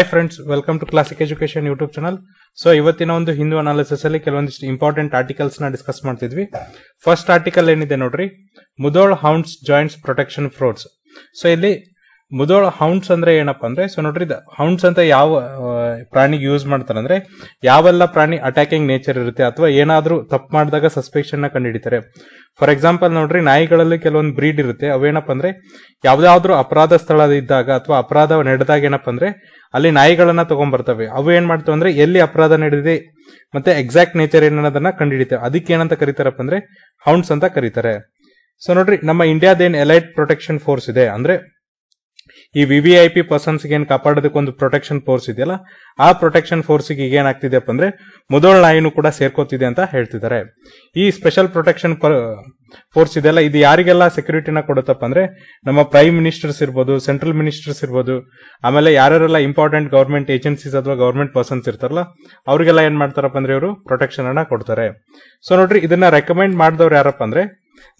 hi friends welcome to classic education YouTube channel so ಇವತ್ತಿನ ಒಂದು Hindu analysis ಅಲ್ಲಿ ಕೆಲವೊಂದಿಷ್ಟು ಇಂಪಾರ್ಟೆಂಟ್ ಆರ್ಟಿಕಲ್ಸ್ ನ ಡಿಸ್ಕಸ್ ಮಾಡ್ತಿದ್ವಿ ಫಸ್ಟ್ ಆರ್ಟಿಕಲ್ ಏನಿದೆ ನೋಡ್ರಿ Mudhol hounds joints protection frauds so ಇಲ್ಲಿ ಮುದೋಳ ಹೌಂಡ್ಸ್ ಅಂದ್ರೆ ಏನಪ್ಪ ಅಂದ್ರೆ ಸೊ ನೋಡ್ರಿ ಹೌಂಡ್ಸ್ ಅಂತ ಯಾವ ಪ್ರಾಣಿಗೆ ಯೂಸ್ ಮಾಡ್ತಾರೆ ಅಂದ್ರೆ ಯಾವೆಲ್ಲ ಪ್ರಾಣಿ ಅಟ್ಯಾಕಿಂಗ್ ನೇಚರ್ ಇರುತ್ತೆ ಅಥವಾ ಏನಾದ್ರೂ ತಪ್ಪು ಮಾಡಿದಾಗ ಸಸ್ಪೆಕ್ಷನ್ ಕಂಡು ಕಂಡುಹಿಡಿತಾರೆ ಫಾರ್ ಎಕ್ಸಾಂಪಲ್ ನೋಡ್ರಿ ನಾಯಿಗಳಲ್ಲಿ ಕೆಲವೊಂದು ಬ್ರೀಡ್ ಇರುತ್ತೆ ಅವೇನಪ್ಪ ಅಂದ್ರೆ ಯಾವ್ದಾದ್ರು ಅಪರಾಧ ಸ್ಥಳ ಇದ್ದಾಗ ಅಥವಾ ಅಪರಾಧ ನಡೆದಾಗ ಏನಪ್ಪ ಅಂದ್ರೆ ಅಲ್ಲಿ ನಾಯಿಗಳನ್ನ ತಗೊಂಡ್ಬರ್ತವೆ ಅವು ಏನ್ ಮಾಡ್ತವೆ ಅಂದ್ರೆ ಎಲ್ಲಿ ಅಪರಾಧ ನಡೆದಿದೆ ಮತ್ತೆ ಎಕ್ಸಾಕ್ಟ್ ನೇಚರ್ ಏನನ್ನೋದನ್ನ ಕಂಡುಹಿಡಿತೇವೆ ಅದಕ್ಕೆ ಏನಂತ ಕರೀತಾರಪ್ಪ ಅಂದ್ರೆ ಹೌಂಡ್ಸ್ ಅಂತ ಕರೀತಾರೆ ಸೊ ನೋಡ್ರಿ ನಮ್ಮ ಇಂಡಿಯಾದ ಏನ್ ಎಲೈಟ್ ಪ್ರೊಟೆಕ್ಷನ್ ಫೋರ್ಸ್ ಇದೆ ಅಂದ್ರೆ ಈ ವಿ ವಿ ಐ ಪಿ ಪರ್ಸನ್ಸ್ಗೆ ಏನು ಕಾಪಾಡೋದಕ್ಕೆ ಒಂದು ಪ್ರೊಟೆಕ್ಷನ್ ಫೋರ್ಸ್ ಇದೆಯಲ್ಲ ಆ ಪ್ರೊಟೆಕ್ಷನ್ ಫೋರ್ಸ್ಗೆ ಈಗ ಏನಾಗ್ತಿದೆಪ್ಪ ಅಂದ್ರೆ ಮುದೋಳ್ ನಾಯಿನೂ ಕೂಡ ಸೇರ್ಕೋತಿದೆ ಅಂತ ಹೇಳ್ತಿದ್ದಾರೆ ಈ ಸ್ಪೆಷಲ್ ಪ್ರೊಟೆಕ್ಷನ್ ಫೋರ್ಸ್ ಇದೆಲ್ಲ ಇದು ಯಾರಿಗೆಲ್ಲ ಸೆಕ್ಯೂರಿಟಿನ ಕೊಡುತ್ತಪ್ಪ ಅಂದ್ರೆ ನಮ್ಮ ಪ್ರೈಮ್ ಮಿನಿಸ್ಟರ್ಸ್ ಇರ್ಬೋದು ಸೆಂಟ್ರಲ್ ಮಿನಿಸ್ಟರ್ಸ್ ಇರ್ಬೋದು ಆಮೇಲೆ ಯಾರ್ಯಾರೆಲ್ಲ ಇಂಪಾರ್ಟೆಂಟ್ ಗೌರ್ಮೆಂಟ್ ಏಜೆನ್ಸೀಸ್ ಅಥವಾ ಗೌರ್ಮೆಂಟ್ ಪರ್ಸನ್ಸ್ ಇರ್ತಾರಲ್ಲ ಅವರಿಗೆಲ್ಲ ಏನ್ ಮಾಡ್ತಾರಪ್ಪ ಅಂದ್ರೆ ಇವರು ಪ್ರೊಟೆಕ್ಷನ್ ಅನ್ನ ಕೊಡ್ತಾರೆ ಸೊ ನೋಡ್ರಿ ಇದನ್ನ ರೆಕಮೆಂಡ್ ಮಾಡಿದವ್ರು ಯಾರಪ್ಪ ಅಂದ್ರೆ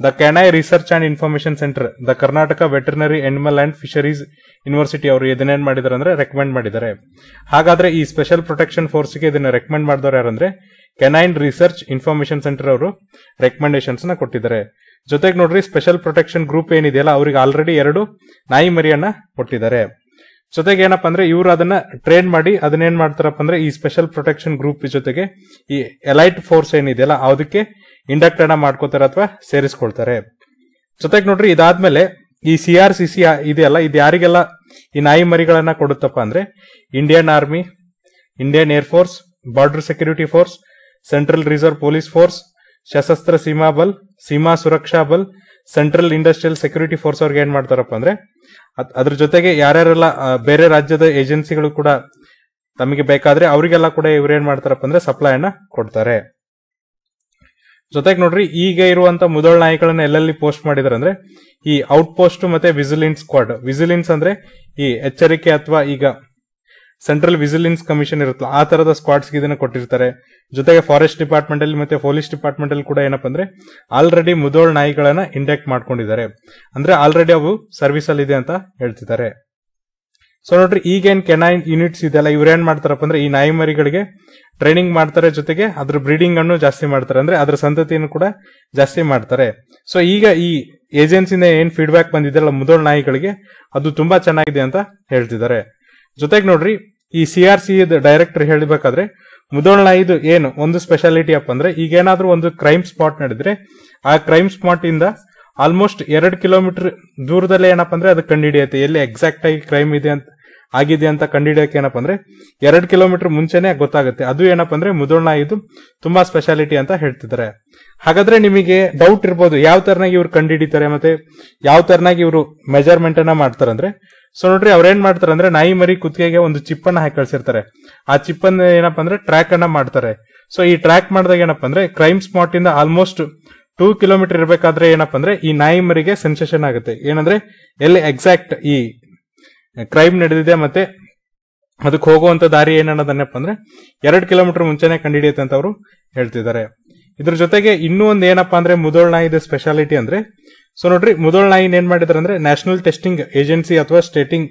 the canine research and information centre the Karnataka veterinary animal and fisheries university ಅವರು ಇದನ್ನೇನ್ ಮಾಡಿದಾರೆ ಅಂದ್ರೆ ರೆಕಮೆಂಡ್ ಮಾಡಿದ್ದಾರೆ ಹಾಗಾದ್ರೆ ಈ ಸ್ಪೆಷಲ್ ಪ್ರೊಟೆಕ್ಷನ್ ಫೋರ್ಸ್ ಗೆ ಇದನ್ನ ರೆಕಮೆಂಡ್ ಮಾಡಿದವರು ಯಾರಂದ್ರೆ ಕೆನೈನ್ ರಿಸರ್ಚ್ ಇನ್ಫಾರ್ಮೇಶನ್ ಸೆಂಟರ್ ಅವರು ರೆಕಮೆಂಡೇಶನ್ಸ್ ನ ಕೊಟ್ಟಿದ್ದಾರೆ ಜೊತೆಗೆ ನೋಡ್ರಿ ಸ್ಪೆಷಲ್ ಪ್ರೊಟೆಕ್ಷನ್ ಗ್ರೂಪ್ ಏನಿದೆಯಲ್ಲ ಅವ್ರಿಗೆ ಆಲ್ರೆಡಿ ಎರಡು ನಾಯಿ ಮರಿಯನ್ನ ಕೊಟ್ಟಿದ್ದಾರೆ ಜೊತೆಗೆ ಏನಪ್ಪ ಅಂದ್ರೆ ಇವರು ಅದನ್ನ ಟ್ರೈನ್ ಮಾಡಿ ಅದನ್ನೇನ್ ಮಾಡ್ತಾರಪ್ಪ ಅಂದ್ರೆ ಈ ಸ್ಪೆಷಲ್ ಪ್ರೊಟೆಕ್ಷನ್ ಗ್ರೂಪ್ ಜೊತೆಗೆ ಈ ಎಲೈಟ್ ಫೋರ್ಸ್ ಏನಿದೆಯಲ್ಲ ಅದಕ್ಕೆ ಇಂಡಕ್ಟರ್ನ ಮಾಡ್ಕೋತಾರೆ ಅಥವಾ ಸೇರಿಸ್ಕೊಳ್ತಾರೆ ಜೊತೆಗೆ ನೋಡ್ರಿ ಇದಾದ್ಮೇಲೆ ಈ ಸಿ ಆರ್ ಸಿ ಸಿ ಇದೆಯಲ್ಲ ಇದು ಯಾರಿಗೆಲ್ಲ ಈ ನಾಯಿ ಮರಿಗಳನ್ನ ಕೊಡುತ್ತಪ್ಪ ಅಂದ್ರೆ Indian army Indian air force border security force central reserve police force Sashastra Seema ಬಲ್ ಸೀಮಾ ಸುರಕ್ಷಾ ಬಲ್ ಸೆಂಟ್ರಲ್ ಇಂಡಸ್ಟ್ರಿಯಲ್ ಸೆಕ್ಯೂರಿಟಿ ಫೋರ್ಸ್ ಅವ್ರಿಗೆ ಏನ್ ಮಾಡ್ತಾರಪ್ಪ ಅಂದ್ರೆ ಅದ್ರ ಜೊತೆಗೆ ಯಾರ್ಯಾರೆಲ್ಲ ಬೇರೆ ರಾಜ್ಯದ ಏಜೆನ್ಸಿಗಳು ಕೂಡ ತಮಗೆ ಬೇಕಾದ್ರೆ ಅವರಿಗೆಲ್ಲ ಕೂಡ ಇವ್ರು ಮಾಡ್ತಾರಪ್ಪ ಅಂದ್ರೆ ಸಪ್ಲೈ ಅನ್ನ ಕೊಡ್ತಾರೆ ಜೊತೆಗೆ ನೋಡ್ರಿ ಈಗ ಇರುವಂತ ಮುದಳ ನಾಯಿಗಳನ್ನ ಎಲ್ಲೆಲ್ಲಿ ಪೋಸ್ಟ್ ಮಾಡಿದಾರೆ ಅಂದ್ರೆ ಈ ಔಟ್ ಪೋಸ್ಟ್ ಮತ್ತೆ ವಿಜಿಲೆನ್ಸ್ ಸ್ಕ್ವಾಡ್ ವಿಜಿಲೆನ್ಸ್ ಅಂದ್ರೆ ಈ ಎಚ್ಚರಿಕೆ ಅಥವಾ ಈಗ ಸೆಂಟ್ರಲ್ ವಿಜಿಲೆನ್ಸ್ ಕಮಿಷನ್ ಇರುತ್ತಲ್ಲ ಆ ತರದ ಸ್ಕ್ವಾಡ್ಸ್ ಇದನ್ನ ಕೊಟ್ಟಿರ್ತಾರೆ ಜೊತೆಗೆ ಫಾರೆಸ್ಟ್ ಡಿಪಾರ್ಟ್ಮೆಂಟ್ ಅಲ್ಲಿ ಮತ್ತೆ ಪೊಲೀಸ್ ಡಿಪಾರ್ಟ್ಮೆಂಟ್ ಅಲ್ಲಿ ಕೂಡ ಏನಪ್ಪಾ ಅಂದ್ರೆ ಆಲ್ರೆಡಿ ಮುದೋಳ್ ನಾಯಿಗಳನ್ನ ಇಂಡೆಕ್ಟ್ ಮಾಡ್ಕೊಂಡಿದ್ದಾರೆ ಅಂದ್ರೆ ಆಲ್ರೆಡಿ ಅವು ಸರ್ವಿಸ್ ಅಲ್ಲಿ ಇದೆ ಅಂತ ಹೇಳ್ತಿದ್ದಾರೆ ಸೊ ನೋಡ್ರಿ ಈಗೇನ್ ಕೆನೈನ್ ಯೂನಿಟ್ಸ್ ಇದೆಲ್ಲ ಇವ್ರೇನ್ ಮಾಡ್ತಾರಪ್ಪ ಅಂದ್ರೆ ಈ ನಾಯಿಮರಿಗಳಿಗೆ ಟ್ರೈನಿಂಗ್ ಮಾಡ್ತಾರೆ ಜೊತೆಗೆ ಅದ್ರ ಬ್ರೀಡಿಂಗ್ ಅನ್ನು ಜಾಸ್ತಿ ಮಾಡ್ತಾರೆ ಅಂದ್ರೆ ಅದ್ರ ಸಂತತಿಯನ್ನು ಕೂಡ ಜಾಸ್ತಿ ಮಾಡ್ತಾರೆ ಸೊ ಈಗ ಈ ಏಜೆನ್ಸಿನ ಏನ್ ಫೀಡ್ಬ್ಯಾಕ್ ಬಂದಿದೆಲ್ಲ ಮುದೋಳ್ ನಾಯಿಗಳಿಗೆ ಅದು ತುಂಬಾ ಚೆನ್ನಾಗಿದೆ ಅಂತ ಹೇಳ್ತಿದ್ದಾರೆ ಜೊತೆಗೆ ನೋಡ್ರಿ ಈ ಸಿ ಆರ್ ಸಿ ಡೈರೆಕ್ಟರ್ ಹೇಳಬೇಕಾದ್ರೆ ಮುದೋಳ್ ನಾಯಿದು ಏನು ಒಂದು ಸ್ಪೆಷಾಲಿಟಿ ಅಪ್ಪ ಅಂದ್ರೆ ಈಗೇನಾದ್ರೂ ಒಂದು ಕ್ರೈಮ್ ಸ್ಪಾಟ್ ನಡೆದ್ರೆ ಆ ಕ್ರೈಮ್ ಸ್ಪಾಟ್ ಇಂದ ಆಲ್ಮೋಸ್ಟ್ ಎರಡು ಕಿಲೋಮೀಟರ್ ದೂರದಲ್ಲೇ ಏನಪ್ಪ ಅಂದ್ರೆ ಅದು ಹಿಡಿಯುತ್ತೆ ಎಲ್ಲಿ ಎಕ್ಸಾಕ್ಟ್ ಆಗಿ ಕ್ರೈಮ್ ಇದೆ ಅಂತ ಆಗಿದೆ ಅಂತ ಕಂಡಿಡಿಯೋಕೆ ಏನಪ್ಪ ಅಂದ್ರೆ ಎರಡು ಕಿಲೋಮೀಟರ್ ಮುಂಚೆನೆ ಗೊತ್ತಾಗುತ್ತೆ ಅದು ಏನಪ್ಪ ಅಂದ್ರೆ ಮುದೋಣ ಇದು ತುಂಬಾ ಸ್ಪೆಷಾಲಿಟಿ ಅಂತ ಹೇಳ್ತಿದ್ದಾರೆ ಹಾಗಾದ್ರೆ ನಿಮಗೆ ಡೌಟ್ ಇರ್ಬೋದು ಯಾವ ತರನಾಗಿ ಇವ್ರು ಹಿಡಿತಾರೆ ಮತ್ತೆ ಯಾವ ತರನಾಗಿ ಇವರು ಮೆಜರ್ಮೆಂಟ್ ಅನ್ನ ಮಾಡ್ತಾರೆ ಅಂದ್ರೆ ಸೊ ನೋಡ್ರಿ ಏನ್ ಮಾಡ್ತಾರೆ ಅಂದ್ರೆ ನಾಯಿ ಮರಿ ಕುತ್ತಿಗೆಗೆ ಒಂದು ಚಿಪ್ ಅನ್ನ ಹಾಕಿ ಕಳ್ಸಿರ್ತಾರೆ ಆ ಚಿಪ್ ಅನ್ನ ಏನಪ್ಪಾ ಅಂದ್ರೆ ಟ್ರ್ಯಾಕ್ ಅನ್ನ ಮಾಡ್ತಾರೆ ಸೊ ಈ ಟ್ರ್ಯಾಕ್ ಮಾಡಿದಾಗ ಏನಪ್ಪ ಅಂದ್ರೆ ಕ್ರೈಮ್ ಸ್ಪಾಟ್ ಇಂದ ಆಲ್ಮೋಸ್ಟ್ ಟೂ ಕಿಲೋಮೀಟರ್ ಇರಬೇಕಾದ್ರೆ ಏನಪ್ಪ ಅಂದ್ರೆ ಈ ನಾಯಿ ಮರಿಗೆ ಸೆನ್ಸೇಷನ್ ಆಗುತ್ತೆ ಏನಂದ್ರೆ ಎಲ್ಲಿ ಎಕ್ಸಾಕ್ಟ್ ಈ ಕ್ರೈಮ್ ನಡೆದಿದೆ ಮತ್ತೆ ಅದಕ್ಕೆ ಹೋಗುವಂತ ದಾರಿ ಏನನ್ನೋದನ್ನಪ್ಪ ಅಂದ್ರೆ ಎರಡು ಕಿಲೋಮೀಟರ್ ಮುಂಚೆನೆ ಕಂಡಿಡಿಯುತ್ತೆ ಅಂತ ಅವರು ಹೇಳ್ತಿದ್ದಾರೆ ಇದ್ರ ಜೊತೆಗೆ ಇನ್ನೂ ಒಂದು ಏನಪ್ಪಾ ಅಂದ್ರೆ ಮುದೋಳ್ ನಾಯಿದ ಸ್ಪೆಷಾಲಿಟಿ ಅಂದ್ರೆ ಸೊ ನೋಡ್ರಿ ಮುದೋಳ್ ನಾಯಿ ಏನ್ ಮಾಡಿದ್ರೆ ಅಂದ್ರೆ ನ್ಯಾಷನಲ್ ಟೆಸ್ಟಿಂಗ್ ಏಜೆನ್ಸಿ ಅಥವಾ ಸ್ಟೇಟಿಂಗ್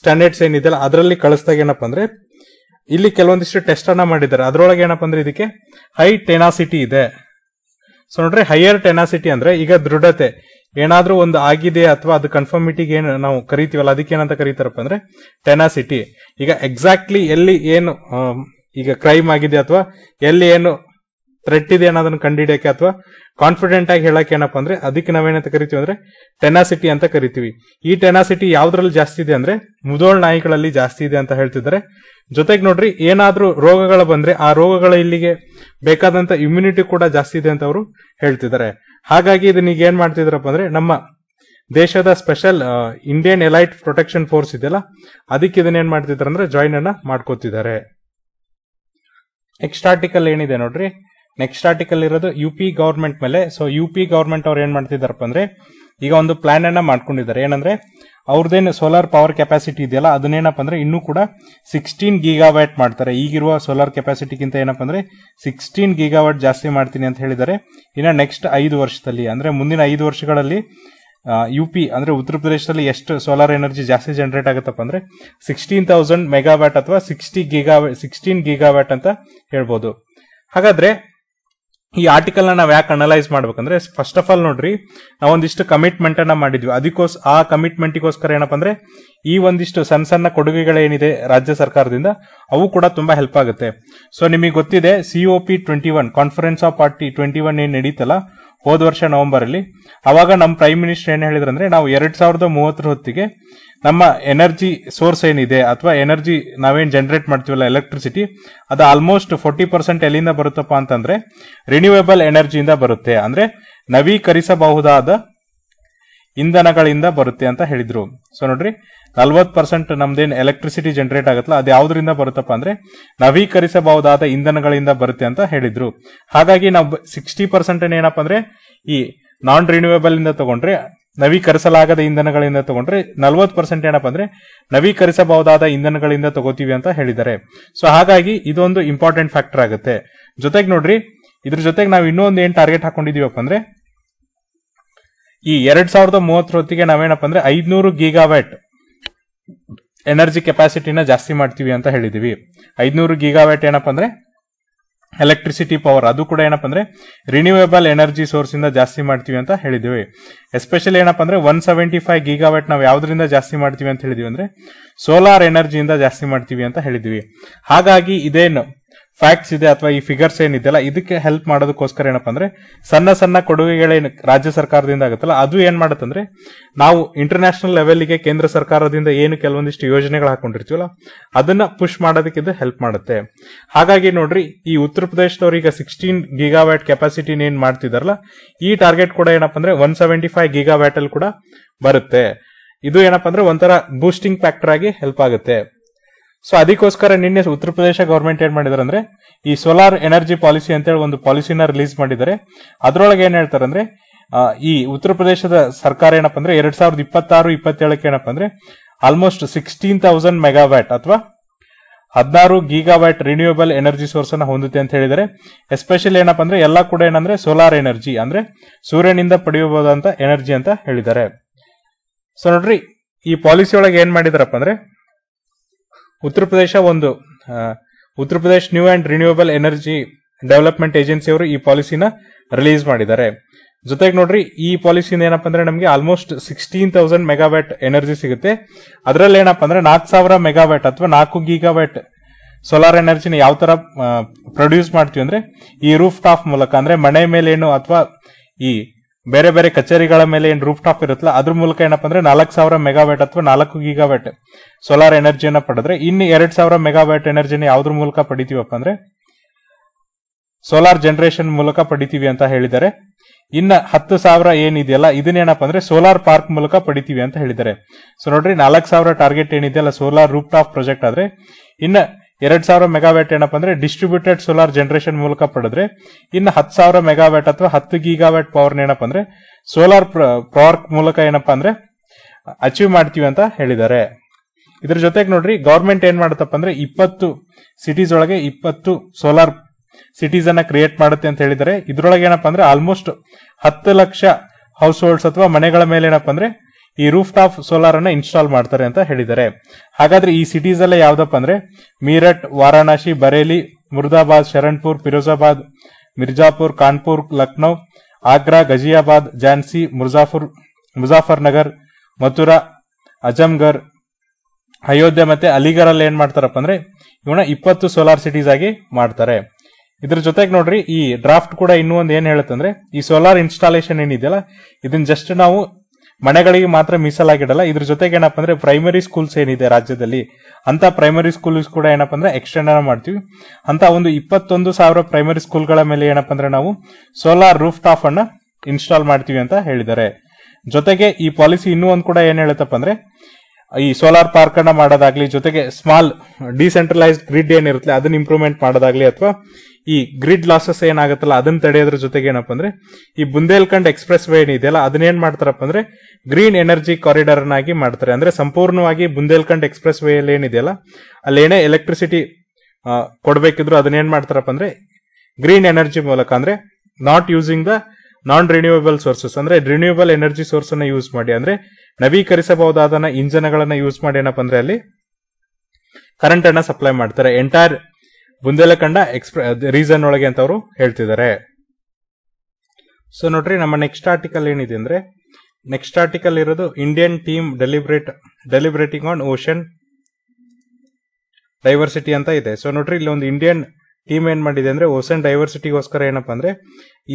ಸ್ಟ್ಯಾಂಡರ್ಡ್ಸ್ ಏನಿದೆಯಲ್ಲ ಅದರಲ್ಲಿ ಕಳಿಸ್ದಾಗ ಏನಪ್ಪ ಅಂದ್ರೆ ಇಲ್ಲಿ ಕೆಲವೊಂದಿಷ್ಟು ಟೆಸ್ಟ್ ಅನ್ನ ಮಾಡಿದ್ದಾರೆ ಅದರೊಳಗೆ ಏನಪ್ಪಾ ಅಂದ್ರೆ ಇದಕ್ಕೆ ಹೈ ಟೆನಾಸಿಟಿ ಇದೆ ಸೊ ನೋಡ್ರಿ ಹೈಯರ್ ಟೆನಾಸಿಟಿ ಅಂದ್ರೆ ಈಗ ದೃಢತೆ ಏನಾದ್ರೂ ಒಂದು ಆಗಿದೆ ಅಥವಾ ಅದು ಕನ್ಫರ್ಮಿಟಿಗೆ ಏನು ನಾವು ಕರಿತೀವಲ್ಲ ಅದಕ್ಕೆ ಏನಂತ ಕರೀತಾರಪ್ಪ ಅಂದ್ರೆ ಟೆನಾಸಿಟಿ ಈಗ ಎಕ್ಸಾಕ್ಟ್ಲಿ ಎಲ್ಲಿ ಏನು ಈಗ ಕ್ರೈಮ್ ಆಗಿದೆ ಅಥವಾ ಎಲ್ಲಿ ಏನು ಥ್ರೆಟ್ ಇದೆ ಅನ್ನೋದನ್ನ ಕಂಡಿಡಿಯಕ್ಕೆ ಅಥವಾ ಕಾನ್ಫಿಡೆಂಟ್ ಆಗಿ ಹೇಳಕ್ಕೆ ಏನಪ್ಪ ಅಂದ್ರೆ ಅದಕ್ಕೆ ನಾವೇನಂತ ಕರಿತೀವಿ ಅಂದ್ರೆ ಟೆನಾಸಿಟಿ ಅಂತ ಕರಿತೀವಿ ಈ ಟೆನಾಸಿಟಿ ಯಾವ್ದ್ರಲ್ಲಿ ಜಾಸ್ತಿ ಇದೆ ಅಂದ್ರೆ ಮುದೋಳ್ ನಾಯಿಗಳಲ್ಲಿ ಜಾಸ್ತಿ ಇದೆ ಅಂತ ಹೇಳ್ತಿದ್ದಾರೆ ಜೊತೆಗೆ ನೋಡ್ರಿ ಏನಾದ್ರೂ ರೋಗಗಳು ಬಂದ್ರೆ ಆ ರೋಗಗಳ ಇಲ್ಲಿಗೆ ಬೇಕಾದಂತ ಇಮ್ಯುನಿಟಿ ಕೂಡ ಜಾಸ್ತಿ ಇದೆ ಅಂತ ಅವರು ಹೇಳ್ತಿದ್ದಾರೆ ಹಾಗಾಗಿ ಇದನ್ನ ಈಗ ಏನ್ ಮಾಡ್ತಿದ್ರಪ್ಪ ಅಂದ್ರೆ ನಮ್ಮ ದೇಶದ special Indian elite protection force ಇದೆಯಲ್ಲ ಅದಕ್ಕೆ ಇದನ್ನ ಏನ್ ಮಾಡ್ತಿದ್ರಂದ್ರೆ ಅಂದ್ರೆ ಜಾಯಿನ್ ಅನ್ನ ಮಾಡ್ಕೋತಿದ್ದಾರೆ ನೆಕ್ಸ್ಟ್ ಆರ್ಟಿಕಲ್ ಏನಿದೆ ನೋಡ್ರಿ ನೆಕ್ಸ್ಟ್ ಆರ್ಟಿಕಲ್ ಇರೋದು ಯು ಪಿ ಗವರ್ಮೆಂಟ್ ಮೇಲೆ ಸೊ ಯು ಪಿ ಗವರ್ಮೆಂಟ್ ಅವ್ರು ಏನ್ ಮಾಡ್ತಿದಾರಪ್ಪ ಅಂದ್ರೆ ಈಗ ಒಂದು ಪ್ಲಾನ್ ಅನ್ನ ಮಾಡ್ಕೊಂಡಿದ್ದಾರೆ ಏನಂದ್ರೆ ಅವ್ರದ್ದೇನು ಸೋಲಾರ್ ಪವರ್ ಕೆಪಾಸಿಟಿ ಇದೆಯಲ್ಲ ಅದನ್ನೇನಪ್ಪ ಅಂದ್ರೆ ಇನ್ನೂ ಕೂಡ ಸಿಕ್ಸ್ಟೀನ್ ಗೀಗಾವ್ಯಾಟ್ ಮಾಡ್ತಾರೆ ಈಗಿರುವ ಸೋಲಾರ್ ಕೆಪಾಸಿಟಿಗಿಂತ ಏನಪ್ಪ ಅಂದ್ರೆ ಸಿಕ್ಸ್ಟೀನ್ ಗೀಗಾವ್ಯಾಟ್ ಜಾಸ್ತಿ ಮಾಡ್ತೀನಿ ಅಂತ ಹೇಳಿದ್ದಾರೆ ಇನ್ನು ನೆಕ್ಸ್ಟ್ ಐದು ವರ್ಷದಲ್ಲಿ ಅಂದ್ರೆ ಮುಂದಿನ ಐದು ವರ್ಷಗಳಲ್ಲಿ ಯು ಪಿ ಅಂದ್ರೆ ಉತ್ತರ ಪ್ರದೇಶದಲ್ಲಿ ಎಷ್ಟು ಸೋಲಾರ್ ಎನರ್ಜಿ ಜಾಸ್ತಿ ಜನರೇಟ್ ಆಗುತ್ತಪ್ಪ ಅಂದ್ರೆ ಸಿಕ್ಸ್ಟೀನ್ ತೌಸಂಡ್ ಮೆಗಾವ್ಯಾಟ್ ಅಥವಾ ಸಿಕ್ಸ್ಟಿ ಗೀಗಾ ಸಿಕ್ಸ್ಟೀನ್ ಗೀಗಾವ್ಯಾಟ್ ಅಂತ ಹೇಳ್ಬೋದು ಹಾಗಾದ್ರೆ ಈ ಆರ್ಟಿಕಲ್ ನಾವು ಯಾಕೆ ಅನಲೈಸ್ ಮಾಡ್ಬೇಕಂದ್ರೆ ಫಸ್ಟ್ ಆಫ್ ಆಲ್ ನೋಡ್ರಿ ನಾವೊಂದಿಷ್ಟು ಕಮಿಟ್ಮೆಂಟ್ ಅನ್ನ ಮಾಡಿದ್ವಿ ಅದಕ್ಕೋಸ್ ಆ ಕಮಿಟ್ಮೆಂಟ್ಗೋಸ್ಕರ ಏನಪ್ಪ ಅಂದ್ರೆ ಈ ಒಂದಿಷ್ಟು ಸಣ್ಣ ಸಣ್ಣ ಕೊಡುಗೆಗಳೇನಿದೆ ರಾಜ್ಯ ಸರ್ಕಾರದಿಂದ ಅವು ಕೂಡ ತುಂಬಾ ಹೆಲ್ಪ್ ಆಗುತ್ತೆ ಸೊ ನಿಮಗೆ ಗೊತ್ತಿದೆ COP twenty one conference of party twenty one ಏನ್ ನಡೀತಲ್ಲ ಹೋದ ವರ್ಷ ನವೆಂಬರ್ ಅಲ್ಲಿ ಅವಾಗ ನಮ್ಮ ಪ್ರೈಮ್ ಮಿನಿಸ್ಟರ್ ಏನು ಅಂದ್ರೆ ನಾವು ಎರಡ್ ಸಾವಿರದ ಮೂವತ್ತರ ಹೊತ್ತಿಗೆ ನಮ್ಮ ಎನರ್ಜಿ ಸೋರ್ಸ್ ಏನಿದೆ ಅಥವಾ ಎನರ್ಜಿ ನಾವೇನು ಜನರೇಟ್ ಮಾಡ್ತೀವಲ್ಲ ಎಲೆಕ್ಟ್ರಿಸಿಟಿ ಅದು ಆಲ್ಮೋಸ್ಟ್ ಫೋರ್ಟಿ ಪರ್ಸೆಂಟ್ ಎಲ್ಲಿಂದ ಬರುತ್ತಪ್ಪ ಅಂತಂದ್ರೆ ರಿನ್ಯೂವೇಬಲ್ ಎನರ್ಜಿಯಿಂದ ಬರುತ್ತೆ ಅಂದ್ರೆ ನವೀಕರಿಸಬಹುದಾದ ಇಂಧನಗಳಿಂದ ಬರುತ್ತೆ ಅಂತ ಹೇಳಿದ್ರು ಸೊ ನೋಡ್ರಿ ನಲ್ವತ್ ಪರ್ಸೆಂಟ್ ನಮ್ದೇನ್ ಎಲೆಕ್ಟ್ರಿಸಿಟಿ ಜನರೇಟ್ ಆಗುತ್ತಲ್ಲ ಅದು ಯಾವ್ದ್ರಿಂದ ಬರುತ್ತಪ್ಪ ಅಂದ್ರೆ ನವೀಕರಿಸಬಹುದಾದ ಇಂಧನಗಳಿಂದ ಬರುತ್ತೆ ಅಂತ ಹೇಳಿದ್ರು ಹಾಗಾಗಿ ನಾವು ಸಿಕ್ಸ್ಟಿ ಪರ್ಸೆಂಟ್ ಏನಪ್ಪ ಅಂದ್ರೆ ಈ ನಾನ್ ರಿನ್ಯೂವೇಬಲ್ ಇಂದ ತಗೊಂಡ್ರೆ ನವೀಕರಿಸಲಾಗದ ಇಂಧನಗಳಿಂದ ತಗೊಂಡ್ರೆ ನಲ್ವತ್ ಪರ್ಸೆಂಟ್ ಏನಪ್ಪ ಅಂದ್ರೆ ನವೀಕರಿಸಬಹುದಾದ ಇಂಧನಗಳಿಂದ ತಗೋತೀವಿ ಅಂತ ಹೇಳಿದ್ದಾರೆ ಸೊ ಹಾಗಾಗಿ ಇದೊಂದು ಇಂಪಾರ್ಟೆಂಟ್ ಫ್ಯಾಕ್ಟರ್ ಆಗುತ್ತೆ ಜೊತೆಗೆ ನೋಡ್ರಿ ಇದ್ರ ಜೊತೆಗೆ ನಾವು ಇನ್ನೊಂದು ಏನ್ ಟಾರ್ಗೆಟ್ ಹಾಕೊಂಡಿದೀವಪ್ಪ ಅಂದ್ರೆ ಈ ಎರಡ್ ಸಾವಿರದ ಮೂವತ್ತರೊತ್ತಿಗೆ ನಾವೇನಪ್ಪ ಅಂದ್ರೆ ಐದ್ನೂರು ಗೀಗಾವೆಟ್ ಎನರ್ಜಿ ಕೆಪಾಸಿಟಿನ ಜಾಸ್ತಿ ಮಾಡ್ತೀವಿ ಅಂತ ಹೇಳಿದೀವಿ ಐದ್ನೂರು ಗೀಗಾವೆಟ್ ಏನಪ್ಪ ಅಂದ್ರೆ ಎಲೆಕ್ಟ್ರಿಸಿಟಿ ಪವರ್ ಅದು ಕೂಡ ಏನಪ್ಪ ಅಂದ್ರೆ ರಿನ್ಯೂವೇಬಲ್ ಎನರ್ಜಿ ಸೋರ್ಸ್ ಇಂದ ಜಾಸ್ತಿ ಮಾಡ್ತೀವಿ ಅಂತ ಹೇಳಿದೀವಿ ಎಸ್ಪೆಷಲಿ ಏನಪ್ಪ ಅಂದ್ರೆ ಒನ್ ಸೆವೆಂಟಿ ಫೈವ್ ಗೀಗಾವೆಟ್ ನಾವು ಯಾವ್ದರಿಂದ ಜಾಸ್ತಿ ಮಾಡ್ತೀವಿ ಅಂತ ಹೇಳಿದೀವಿ ಅಂದ್ರೆ ಸೋಲಾರ್ ಎನರ್ಜಿಯಿಂದ ಜಾಸ್ತಿ ಮಾಡ್ತೀವಿ ಅಂತ ಹೇಳಿದೀವಿ ಹಾಗಾಗಿ ಇದೇನು ಫ್ಯಾಕ್ಟ್ಸ್ ಇದೆ ಅಥವಾ ಈ ಫಿಗರ್ಸ್ ಏನಿದೆಯಲ್ಲ ಇದಕ್ಕೆ ಹೆಲ್ಪ್ ಮಾಡೋದಕ್ಕೋಸ್ಕರ ಏನಪ್ಪಾ ಅಂದ್ರೆ ಸಣ್ಣ ಸಣ್ಣ ಕೊಡುಗೆಗಳೇನು ರಾಜ್ಯ ಸರ್ಕಾರದಿಂದ ಆಗುತ್ತಲ್ಲ ಅದು ಏನ್ ಮಾಡುತ್ತಂದ್ರೆ ನಾವು ಇಂಟರ್ನ್ಯಾಷನಲ್ ಗೆ ಕೇಂದ್ರ ಸರ್ಕಾರದಿಂದ ಏನು ಕೆಲವೊಂದಿಷ್ಟು ಯೋಜನೆಗಳು ಹಾಕೊಂಡಿರ್ತೀವಲ್ಲ ಅದನ್ನ ಪುಷ್ ಮಾಡೋದಕ್ಕೆ ಇದು ಹೆಲ್ಪ್ ಮಾಡುತ್ತೆ ಹಾಗಾಗಿ ನೋಡ್ರಿ ಈ ಉತ್ತರ ಪ್ರದೇಶದವ್ರು ಈಗ ಸಿಕ್ಸ್ಟೀನ್ ಗಿಗಾವ್ಯಾಟ್ ಕೆಪಾಸಿಟಿ ಏನ್ ಮಾಡ್ತಿದಾರಲ್ಲ ಈ ಟಾರ್ಗೆಟ್ ಕೂಡ ಏನಪ್ಪ ಅಂದ್ರೆ ಒನ್ ಸೆವೆಂಟಿ ಫೈವ್ ಗಿಗಾವ್ಯಾಟ್ ಅಲ್ಲಿ ಕೂಡ ಬರುತ್ತೆ ಇದು ಏನಪ್ಪ ಅಂದ್ರೆ ಒಂಥರ ಬೂಸ್ಟಿಂಗ್ ಫ್ಯಾಕ್ಟರ್ ಆಗಿ ಹೆಲ್ಪ್ ಆಗುತ್ತೆ ಸೊ ಅದಕ್ಕೋಸ್ಕರ ನಿನ್ನೆ ಉತ್ತರ ಪ್ರದೇಶ ಗವರ್ಮೆಂಟ್ ಏನ್ ಮಾಡಿದಾರೆ ಅಂದ್ರೆ ಈ ಸೋಲಾರ್ ಎನರ್ಜಿ ಪಾಲಿಸಿ ಅಂತ ಹೇಳಿ ಒಂದು ಪಾಲಿಸಿನ ರಿಲೀಸ್ ಮಾಡಿದ್ದಾರೆ ಅದರೊಳಗೆ ಏನ್ ಹೇಳ್ತಾರೆ ಅಂದ್ರೆ ಈ ಉತ್ತರ ಪ್ರದೇಶದ ಸರ್ಕಾರ ಏನಪ್ಪ ಅಂದ್ರೆ ಎರಡ್ ಸಾವಿರದ ಇಪ್ಪತ್ತಾರು ಇಪ್ಪತ್ತೇಳಕ್ಕೆ ಏನಪ್ಪ ಅಂದ್ರೆ ಆಲ್ಮೋಸ್ಟ್ ಸಿಕ್ಸ್ಟೀನ್ ತೌಸಂಡ್ ಮೆಗಾವ್ಯಾಟ್ ಅಥವಾ ಹದಿನಾರು ಗೀಗಾವ್ಯಾಟ್ ರಿನ್ಯೂಯಬಲ್ ಎನರ್ಜಿ ಸೋರ್ಸ್ ಅನ್ನ ಹೊಂದುತ್ತೆ ಅಂತ ಹೇಳಿದರೆ ಎಸ್ಪೆಷಲಿ ಏನಪ್ಪ ಅಂದ್ರೆ ಎಲ್ಲ ಕೂಡ ಏನಂದ್ರೆ ಸೋಲಾರ್ ಎನರ್ಜಿ ಅಂದ್ರೆ ಸೂರ್ಯನಿಂದ ಪಡೆಯಬಹುದಂತ ಎನರ್ಜಿ ಅಂತ ಹೇಳಿದ್ದಾರೆ ಸೊ ನೋಡ್ರಿ ಈ ಪಾಲಿಸಿ ಒಳಗೆ ಏನ್ ಮಾಡಿದಾರಪ್ಪ ಅಂದ್ರೆ ಉತ್ತರ ಪ್ರದೇಶ ಒಂದು Uttar Pradesh new and renewal energy development agency ಅವರು ಈ ಪಾಲಿಸಿನ ರಿಲೀಸ್ ಮಾಡಿದ್ದಾರೆ ಜೊತೆಗೆ ನೋಡ್ರಿ ಈ ಪಾಲಿಸಿಯಿಂದ ಏನಪ್ಪ ಅಂದ್ರೆ ನಮಗೆ almost sixteen thousand megawatt energy ಸಿಗುತ್ತೆ ಅದರಲ್ಲಿ ಏನಪ್ಪ ಅಂದ್ರೆ ನಾಲ್ಕು ಸಾವಿರ ಮೆಗಾವ್ಯಾಟ್ ಅಥವಾ ನಾಲ್ಕು ಗೀಗಾವ್ಯಾಟ್ ಸೋಲಾರ್ ಎನರ್ಜಿನ ಯಾವ ತರ ಪ್ರೊಡ್ಯೂಸ್ ಮಾಡ್ತೀವಿ ಅಂದ್ರೆ ಈ ರೂಫ್ ಟಾಪ್ ಮೂಲಕ ಅಂದ್ರೆ ಮನೆ ಮೇಲೇನು ಅಥವಾ ಈ ಬೇರೆ ಬೇರೆ ಕಚೇರಿಗಳ ಮೇಲೆ ಏನ್ ರೂಫ್ ಟಾಪ್ ಇರುತ್ತಲ್ಲ ಅದ್ರ ಮೂಲಕ ಏನಪ್ಪ ಅಂದ್ರೆ ನಾಲ್ಕು ಸಾವಿರ ಮೆಗಾವ್ಯಾಟ್ ಅಥವಾ ನಾಲ್ಕು ಗೀಗಾವ್ಯಾಟ್ ಸೋಲಾರ್ ಎನರ್ಜಿಯನ್ನ ಪಡೆದ್ರೆ ಇನ್ನು ಎರಡ್ ಸಾವಿರ ಮೆಗಾವ್ಯಾಟ್ ಎನರ್ಜಿನ ಯಾವ್ದ್ರ ಮೂಲಕ ಪಡಿತೀವಪ್ಪ ಅಂದ್ರೆ ಸೋಲಾರ್ ಜನರೇಷನ್ ಮೂಲಕ ಪಡಿತೀವಿ ಅಂತ ಹೇಳಿದ್ದಾರೆ ಇನ್ನ ಹತ್ತು ಸಾವಿರ ಏನಿದೆಯಲ್ಲ ಇದನ್ನೇನಪ್ಪ ಅಂದ್ರೆ ಸೋಲಾರ್ ಪಾರ್ಕ್ ಮೂಲಕ ಪಡಿತೀವಿ ಅಂತ ಹೇಳಿದ್ದಾರೆ ಸೊ ನೋಡ್ರಿ ನಾಲ್ಕು ಸಾವಿರ ಟಾರ್ಗೆಟ್ ಏನಿದೆಯಲ್ಲ ಸೋಲಾರ್ ರೂಪ್ ಟಾಪ್ ಪ್ರಾಜೆಕ್ಟ್ ಆದ್ರೆ ಇನ್ನ ಎರಡ್ ಸಾವಿರ ಮೆಗಾವ್ಯಾಟ್ ಏನಪ್ಪ ಅಂದ್ರೆ ಡಿಸ್ಟ್ರಿಬ್ಯೂಟೆಡ್ ಸೋಲಾರ್ ಜನರೇಷನ್ ಮೂಲಕ ಪಡೆದ್ರೆ ಇನ್ನು ಹತ್ತು ಸಾವಿರ ಮೆಗಾವ್ಯಾಟ್ ಅಥವಾ ಹತ್ತು ಗೀಗಾವ್ಯಾಟ್ ಪವರ್ ಏನಪ್ಪ ಅಂದ್ರೆ ಸೋಲಾರ್ ಪವರ್ ಮೂಲಕ ಏನಪ್ಪಾ ಅಂದ್ರೆ ಅಚೀವ್ ಮಾಡ್ತೀವಿ ಅಂತ ಹೇಳಿದ್ದಾರೆ ಇದ್ರ ಜೊತೆಗೆ ನೋಡ್ರಿ ಗವರ್ಮೆಂಟ್ ಏನ್ ಮಾಡುತ್ತಪ್ಪ ಅಂದ್ರೆ ಇಪ್ಪತ್ತು ಸಿಟೀಸ್ ಒಳಗೆ ಇಪ್ಪತ್ತು ಸೋಲಾರ್ ಸಿಟೀಸ್ ಅನ್ನ ಕ್ರಿಯೇಟ್ ಮಾಡುತ್ತೆ ಅಂತ ಹೇಳಿದ್ದಾರೆ ಇದ್ರೊಳಗೆ ಏನಪ್ಪಾ ಅಂದ್ರೆ ಆಲ್ಮೋಸ್ಟ್ ಹತ್ತು ಲಕ್ಷ ಹೌಸ್ ಹೋಲ್ಡ್ಸ್ ಅಥವಾ ಮನೆಗಳ ಮೇಲೆ ಏನಪ್ಪಾ ಅಂದ್ರೆ ಈ ರೂಫ್ ಟಾಪ್ ಸೋಲಾರ್ ಅನ್ನ ಇನ್ಸ್ಟಾಲ್ ಮಾಡ್ತಾರೆ ಅಂತ ಹೇಳಿದ್ದಾರೆ ಹಾಗಾದ್ರೆ ಈ ಸಿಟೀಸ್ ಎಲ್ಲ ಯಾವ್ದಪ್ಪ ಅಂದ್ರೆ ಮೀರಟ್ ವಾರಾಣಸಿ ಬರೇಲಿ ಮುರ್ದಾಬಾದ್ ಶರಣ್ಪುರ್ ಫಿರೋಜಾಬಾದ್ ಮಿರ್ಜಾಪುರ್ ಕಾನ್ಪುರ್ ಲಕ್ನೋ ಆಗ್ರಾ ಗಜಿಯಾಬಾದ್ ಝಾನ್ಸಿ ಮುಜಾಫರ್ ನಗರ್ ಮಥುರಾ ಅಜಮ್ಗರ್ ಅಯೋಧ್ಯೆ ಮತ್ತೆ ಅಲಿಗರ್ ಅಲ್ಲಿ ಏನ್ ಮಾಡ್ತಾರಪ್ಪ ಅಂದ್ರೆ ಇವನ ಇಪ್ಪತ್ತು ಸೋಲಾರ್ ಸಿಟೀಸ್ ಆಗಿ ಮಾಡ್ತಾರೆ ಇದ್ರ ಜೊತೆಗೆ ನೋಡ್ರಿ ಈ ಡ್ರಾಫ್ಟ್ ಕೂಡ ಇನ್ನೂ ಒಂದು ಏನ್ ಹೇಳುತ್ತಂದ್ರೆ ಈ ಸೋಲಾರ್ ಇನ್ಸ್ಟಾಲೇಷನ್ ಏನಿದೆಯಲ್ಲ ಇದನ್ನ ಜಸ್ಟ್ ನಾವು ಮನೆಗಳಿಗೆ ಮಾತ್ರ ಮೀಸಲಾಗಿಡಲ್ಲ ಇದ್ರ ಜೊತೆಗೆ ಏನಪ್ಪ ಅಂದ್ರೆ ಪ್ರೈಮರಿ ಸ್ಕೂಲ್ಸ್ ಏನಿದೆ ರಾಜ್ಯದಲ್ಲಿ ಅಂತ ಪ್ರೈಮರಿ ಸ್ಕೂಲ್ಸ್ ಕೂಡ ಏನಪ್ಪ ಅಂದ್ರೆ ಎಕ್ಸ್ಟೆಂಡ್ ಮಾಡ್ತೀವಿ ಅಂತ ಒಂದು ಇಪ್ಪತ್ತೊಂದು ಸಾವಿರ ಪ್ರೈಮರಿ ಸ್ಕೂಲ್ಗಳ ಮೇಲೆ ಏನಪ್ಪ ಅಂದ್ರೆ ನಾವು ಸೋಲಾರ್ ರೂಫ್ ಟಾಪ್ ಅನ್ನ ಇನ್ಸ್ಟಾಲ್ ಮಾಡ್ತೀವಿ ಅಂತ ಹೇಳಿದ್ದಾರೆ ಜೊತೆಗೆ ಈ ಪಾಲಿಸಿ ಇನ್ನೂ ಒಂದು ಕೂಡ ಏನ್ ಹೇಳುತ್ತಪ್ಪ ಅಂದ್ರೆ ಈ ಸೋಲಾರ್ ಪಾರ್ಕ್ ಅನ್ನ ಮಾಡೋದಾಗ್ಲಿ ಜೊತೆಗೆ ಸ್ಮಾಲ್ ಡಿಸೆಂಟ್ರಲೈಸ್ಡ್ ಗ್ರಿಡ್ ಏನಿರುತ್ತೆ ಅದನ್ನ ಇಂಪ್ರೂವ್ಮೆಂಟ್ ಮಾಡೋದಾಗ್ಲಿ ಅಥವಾ ಈ ಗ್ರಿಡ್ ಲಾಸಸ್ ಏನಾಗುತ್ತಲ್ಲ ಅದನ್ನ ತಡೆಯೋದ್ರ ಜೊತೆಗೆ ಏನಪ್ಪ ಅಂದ್ರೆ ಈ ಬುಂದೇಲ್ಖಂಡ್ ಎಕ್ಸ್ಪ್ರೆಸ್ ವೇ ಏನಿದೆಯಲ್ಲ ಅದನ್ನೇನ್ ಮಾಡ್ತಾರಪ್ಪ ಅಂದ್ರೆ ಗ್ರೀನ್ ಎನರ್ಜಿ ಕಾರಿಡಾರ್ ಆಗಿ ಮಾಡ್ತಾರೆ ಅಂದ್ರೆ ಸಂಪೂರ್ಣವಾಗಿ ಬುಂದೇಲ್ಖಂಡ್ ಎಕ್ಸ್ಪ್ರೆಸ್ ವೇ ಅಲ್ಲಿ ಏನಿದೆಯಲ್ಲ ಅಲ್ಲೇನೇ ಎಲೆಕ್ಟ್ರಿಸಿಟಿ ಕೊಡ್ಬೇಕಿದ್ರು ಅದನ್ನೇನ್ ಮಾಡ್ತಾರಪ್ಪ ಅಂದ್ರೆ ಗ್ರೀನ್ ಎನರ್ಜಿ ಮೂಲಕ ಅಂದ್ರೆ not using the non renewable sources ಅಂದ್ರೆ ರಿನ್ಯೂಯಬಲ್ ಎನರ್ಜಿ ಸೋರ್ಸ್ ಅನ್ನ ಯೂಸ್ ಮಾಡಿ ಅಂದ್ರೆ ನವೀಕರಿಸಬಹುದಾದ ಇಂಜನ್ಗಳನ್ನ ಯೂಸ್ ಮಾಡಿ ಏನಪ್ಪ ಅಂದ್ರೆ ಅಲ್ಲಿ ಕರೆಂಟ್ ಅನ್ನ ಸಪ್ಲೈ ಮಾಡ್ತಾರೆ ಎಂಟೈರ್ ಕಂಡ ಎಕ್ಸ್ಪ್ರೆ ರೀಸನ್ ಒಳಗೆ ಅಂತ ಅವರು ಹೇಳ್ತಿದ್ದಾರೆ ಸೊ ನೋಡ್ರಿ ನಮ್ಮ ನೆಕ್ಸ್ಟ್ ಆರ್ಟಿಕಲ್ ಏನಿದೆ ಅಂದ್ರೆ ನೆಕ್ಸ್ಟ್ ಆರ್ಟಿಕಲ್ ಇರೋದು Indian team deliberate deliberating on ocean diversity ಅಂತ ಇದೆ ಸೊ ನೋಡ್ರಿ ಇಲ್ಲಿ ಒಂದು ಇಂಡಿಯನ್ ಟೀಮ್ ಏನ್ ಮಾಡಿದೆ ಅಂದ್ರೆ ಓಸನ್ ಡೈವರ್ಸಿಟಿಗೋಸ್ಕರ ಏನಪ್ಪಾ ಅಂದ್ರೆ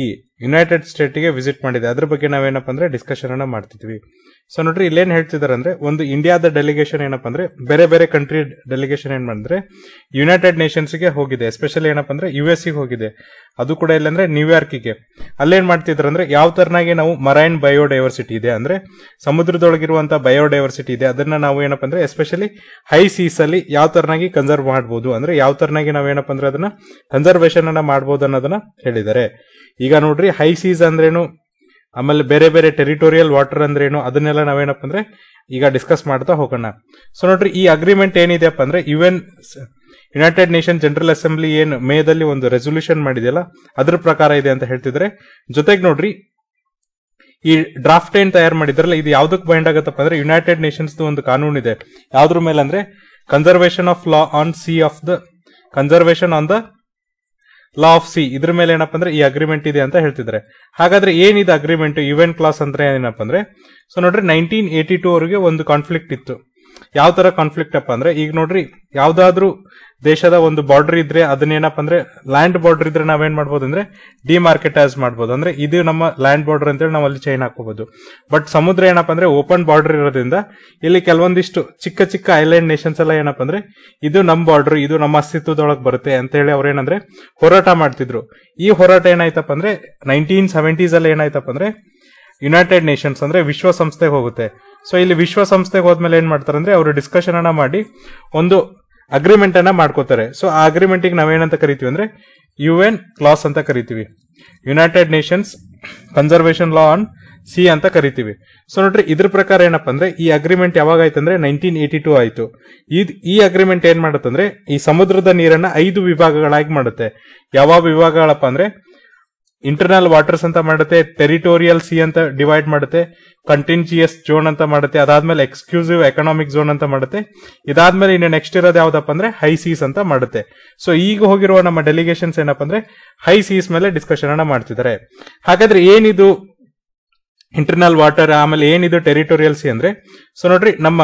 ಈ ಯುನೈಟೆಡ್ ಸ್ಟೇಟ್ಗೆ ವಿಸಿಟ್ ಮಾಡಿದೆ ಅದ್ರ ಬಗ್ಗೆ ನಾವೇನಪ್ಪ ಅಂದ್ರೆ ಡಿಸ್ಕಷನ್ ಅನ್ನ ಮಾಡ್ತಿದ್ವಿ ಸೊ ನೋಡ್ರಿ ಇಲ್ಲೇನು ಹೇಳ್ತಿದಾರೆ ಅಂದ್ರೆ ಒಂದು ಇಂಡಿಯಾದ ಡೆಲಿಗೇಷನ್ ಏನಪ್ಪ ಅಂದ್ರೆ ಬೇರೆ ಬೇರೆ ಕಂಟ್ರಿ ಡೆಲಿಗೇಷನ್ ಏನ್ ಮಾಡಿದ್ರೆ ಯುನೈಟೆಡ್ ಗೆ ಹೋಗಿದೆ ಎಸ್ಪೆಷಲಿ ಏನಪ್ಪ ಅಂದ್ರೆ ಯು ಎಸ್ ಹೋಗಿದೆ ಅದು ಕೂಡ ಇಲ್ಲಂದ್ರೆ ನ್ಯೂಯಾರ್ಕಿಗೆ ಅಲ್ಲೇನ್ ಮಾಡ್ತಿದ್ರು ಅಂದ್ರೆ ಯಾವ ತರನಾಗಿ ನಾವು ಮರೈನ್ ಬಯೋಡೈವರ್ಸಿಟಿ ಇದೆ ಅಂದ್ರೆ ಸಮುದ್ರದೊಳಗಿರುವಂತಹ ಬಯೋಡೈವರ್ಸಿಟಿ ಇದೆ ಅದನ್ನ ನಾವು ಏನಪ್ಪ ಅಂದ್ರೆ ಎಸ್ಪೆಷಲಿ ಹೈ ಸೀಸ್ ಅಲ್ಲಿ ಯಾವ ತರನಾಗಿ ಕನ್ಸರ್ವ್ ಮಾಡಬಹುದು ಅಂದ್ರೆ ಯಾವ ತರನಾಗಿ ನಾವೇನಪ್ಪ ಅಂದ್ರೆ ಅದನ್ನ ಕನ್ಸರ್ವೇಶನ್ ಅನ್ನ ಮಾಡಬಹುದು ಅನ್ನೋದನ್ನ ಹೇಳಿದ್ದಾರೆ ಈಗ ನೋಡ್ರಿ ಹೈ ಸೀಸ್ ಅಂದ್ರೇನು ಆಮೇಲೆ ಬೇರೆ ಬೇರೆ ಟೆರಿಟೋರಿಯಲ್ ವಾಟರ್ ಅಂದ್ರೇನು ಅದನ್ನೆಲ್ಲ ನಾವೇನಪ್ಪ ಅಂದ್ರೆ ಈಗ ಡಿಸ್ಕಸ್ ಮಾಡ್ತಾ ಹೋಗೋಣ ಸೊ ನೋಡ್ರಿ ಈ ಅಗ್ರಿಮೆಂಟ್ ಏನಿದೆಯಪ್ಪ ಅಂದ್ರೆ even United Nation General Assembly ಏನು ಮೇದಲ್ಲಿ ಒಂದು ರೆಸೊಲ್ಯೂಷನ್ ಮಾಡಿದೆಯಲ್ಲ ಅದ್ರ ಪ್ರಕಾರ ಇದೆ ಅಂತ ಹೇಳ್ತಿದ್ರೆ ಜೊತೆಗೆ ನೋಡ್ರಿ ಈ ಡ್ರಾಫ್ಟ್ ಏನ್ ತಯಾರು ಮಾಡಿದ್ರಲ್ಲ ಇದು ಯಾವ್ದಕ್ ಬೈಂಡ್ ಆಗತ್ತಪ್ಪ ಅಂದ್ರೆ ಯುನೈಟೆಡ್ ನೇಷನ್ಸ್ ಒಂದು ಕಾನೂನು ಇದೆ ಯಾವ್ದ್ರ ಮೇಲೆ ಅಂದ್ರೆ conservation of law on sea of the conservation on the law of sea ಇದ್ರ ಮೇಲೆ ಏನಪ್ಪ ಅಂದ್ರೆ ಈ ಅಗ್ರಿಮೆಂಟ್ ಇದೆ ಅಂತ ಹೇಳ್ತಿದ್ದಾರೆ ಹಾಗಾದ್ರೆ ಏನಿದೆ ಅಗ್ರಿಮೆಂಟ್ ಇವೆಂಟ್ ಕ್ಲಾಸ್ ಅಂದ್ರೆ ಏನಪ್ಪ ಅಂದ್ರೆ ಸೊ ನೋಡ್ರಿ ನೈನ್ಟೀನ್ ಏಯ್ಟಿ ಟೂ ಅವರಿಗೆ ಒಂದು ಕಾನ್ಫ್ಲಿಕ್ಟ್ ಇತ್ತು ಯಾವ ತರ ಕಾನ್ಫ್ಲಿಕ್ಟ್ ಅಪ್ಪ ಅಂದ್ರೆ ಈಗ ನೋಡ್ರಿ ಯಾವ್ದಾದ್ರು ದೇಶದ ಒಂದು ಬಾರ್ಡರ್ ಇದ್ರೆ ಅದನ್ನೇನಪ್ಪ ಅಂದ್ರೆ ಲ್ಯಾಂಡ್ ಬಾರ್ಡರ್ ಇದ್ರೆ ನಾವೇನ್ ಮಾಡ್ಬೋದು ಅಂದ್ರೆ ಡಿಮಾರ್ಕೆಟೈಸ್ ಮಾಡ್ಬೋದು ಅಂದ್ರೆ ಇದು ನಮ್ಮ ಲ್ಯಾಂಡ್ ಬಾರ್ಡರ್ ಅಂತೇಳಿ ನಾವು ಅಲ್ಲಿ ಚೈನ್ ಹಾಕೋಬಹುದು ಬಟ್ ಸಮುದ್ರ ಏನಪ್ಪ ಅಂದ್ರೆ ಓಪನ್ ಬಾರ್ಡರ್ ಇರೋದ್ರಿಂದ ಇಲ್ಲಿ ಕೆಲವೊಂದಿಷ್ಟು ಚಿಕ್ಕ ಚಿಕ್ಕ ಐಲ್ಯಾಂಡ್ ನೇಷನ್ಸ್ ಎಲ್ಲ ಏನಪ್ಪ ಅಂದ್ರೆ ಇದು ನಮ್ಮ ಬಾರ್ಡರ್ ಇದು ನಮ್ಮ ಅಸ್ತಿತ್ವದೊಳಗೆ ಬರುತ್ತೆ ಅಂತ ಹೇಳಿ ಏನಂದ್ರೆ ಹೋರಾಟ ಮಾಡ್ತಿದ್ರು ಈ ಹೋರಾಟ ಏನಾಯ್ತಪ್ಪ ಅಂದ್ರೆ ನೈನ್ಟೀನ್ ಸೆವೆಂಟೀಸ್ ಅಲ್ಲಿ ಏನಾಯ್ತಪ್ಪ ಅಂದ್ರೆ ಯುನೈಟೆಡ್ ನೇಷನ್ಸ್ ಅಂದ್ರೆ ವಿಶ್ವಸಂಸ್ಥೆಗೆ ಹೋಗುತ್ತೆ ಸೊ ಇಲ್ಲಿ ವಿಶ್ವಸಂಸ್ಥೆಗೆ ಹೋದ್ಮೇಲೆ ಏನ್ ಮಾಡ್ತಾರೆ ಅಂದ್ರೆ ಅವರು ಡಿಸ್ಕಷನ್ ಅನ್ನ ಮಾಡಿ ಒಂದು ಅಗ್ರಿಮೆಂಟ್ ಅನ್ನ ಮಾಡ್ಕೋತಾರೆ ಸೊ ಆ ಅಗ್ರಿಮೆಂಟ್ ಗೆ ನಾವೇನಂತ ಕರಿತೀವಿ ಅಂದ್ರೆ ಯು ಎನ್ ಕ್ಲಾಸ್ ಅಂತ ಕರಿತೀವಿ United Nations conservation law on sea ಅಂತ ಕರಿತೀವಿ ಸೊ ನೋಡ್ರಿ ಇದ್ರ ಪ್ರಕಾರ ಏನಪ್ಪಾ ಅಂದ್ರೆ ಈ ಅಗ್ರಿಮೆಂಟ್ ಯಾವಾಗ ಆಯ್ತು ಅಂದ್ರೆ ನೈನ್ಟೀನ್ ಏಟಿ ಟೂ ಆಯ್ತು ಈ ಅಗ್ರಿಮೆಂಟ್ ಏನ್ ಮಾಡುತ್ತಂದ್ರೆ ಈ ಸಮುದ್ರದ ನೀರನ್ನ ಐದು ವಿಭಾಗಗಳಾಗಿ ಮಾಡುತ್ತೆ ಯಾವ ವಿಭಾಗಗಳಪ್ಪ ಅಂದ್ರೆ ಇಂಟರ್ನಲ್ ವಾಟರ್ಸ್ ಅಂತ ಮಾಡುತ್ತೆ ಟೆರಿಟೋರಿಯಲ್ ಸಿ ಅಂತ ಡಿವೈಡ್ ಮಾಡುತ್ತೆ ಕಂಟಿನ್ಜಿಯಸ್ ಝೋನ್ ಅಂತ ಮಾಡುತ್ತೆ ಅದಾದ್ಮೇಲೆ ಎಕ್ಸ್ಕ್ಲೂಸಿವ್ ಎಕನಾಮಿಕ್ ಝೋನ್ ಅಂತ ಮಾಡುತ್ತೆ ಇದಾದ್ಮೇಲೆ ಇನ್ನು ನೆಕ್ಸ್ಟ್ ಇರೋದು ಯಾವ್ದಪ್ಪ ಅಂದ್ರೆ ಹೈ ಸೀಸ್ ಅಂತ ಮಾಡುತ್ತೆ ಸೊ ಈಗ ಹೋಗಿರುವ ನಮ್ಮ ಡೆಲಿಗೇಷನ್ಸ್ ಏನಪ್ಪ ಅಂದ್ರೆ ಹೈ ಸೀಸ್ ಮೇಲೆ ಡಿಸ್ಕಷನ್ ಅನ್ನ ಮಾಡ್ತಿದ್ದಾರೆ ಹಾಗಾದ್ರೆ ಏನಿದು ಇಂಟರ್ನಲ್ ವಾಟರ್ ಆಮೇಲೆ ಏನಿದು ಟೆರಿಟೋರಿಯಲ್ ಸಿ ಅಂದ್ರೆ ಸೊ ನೋಡ್ರಿ ನಮ್ಮ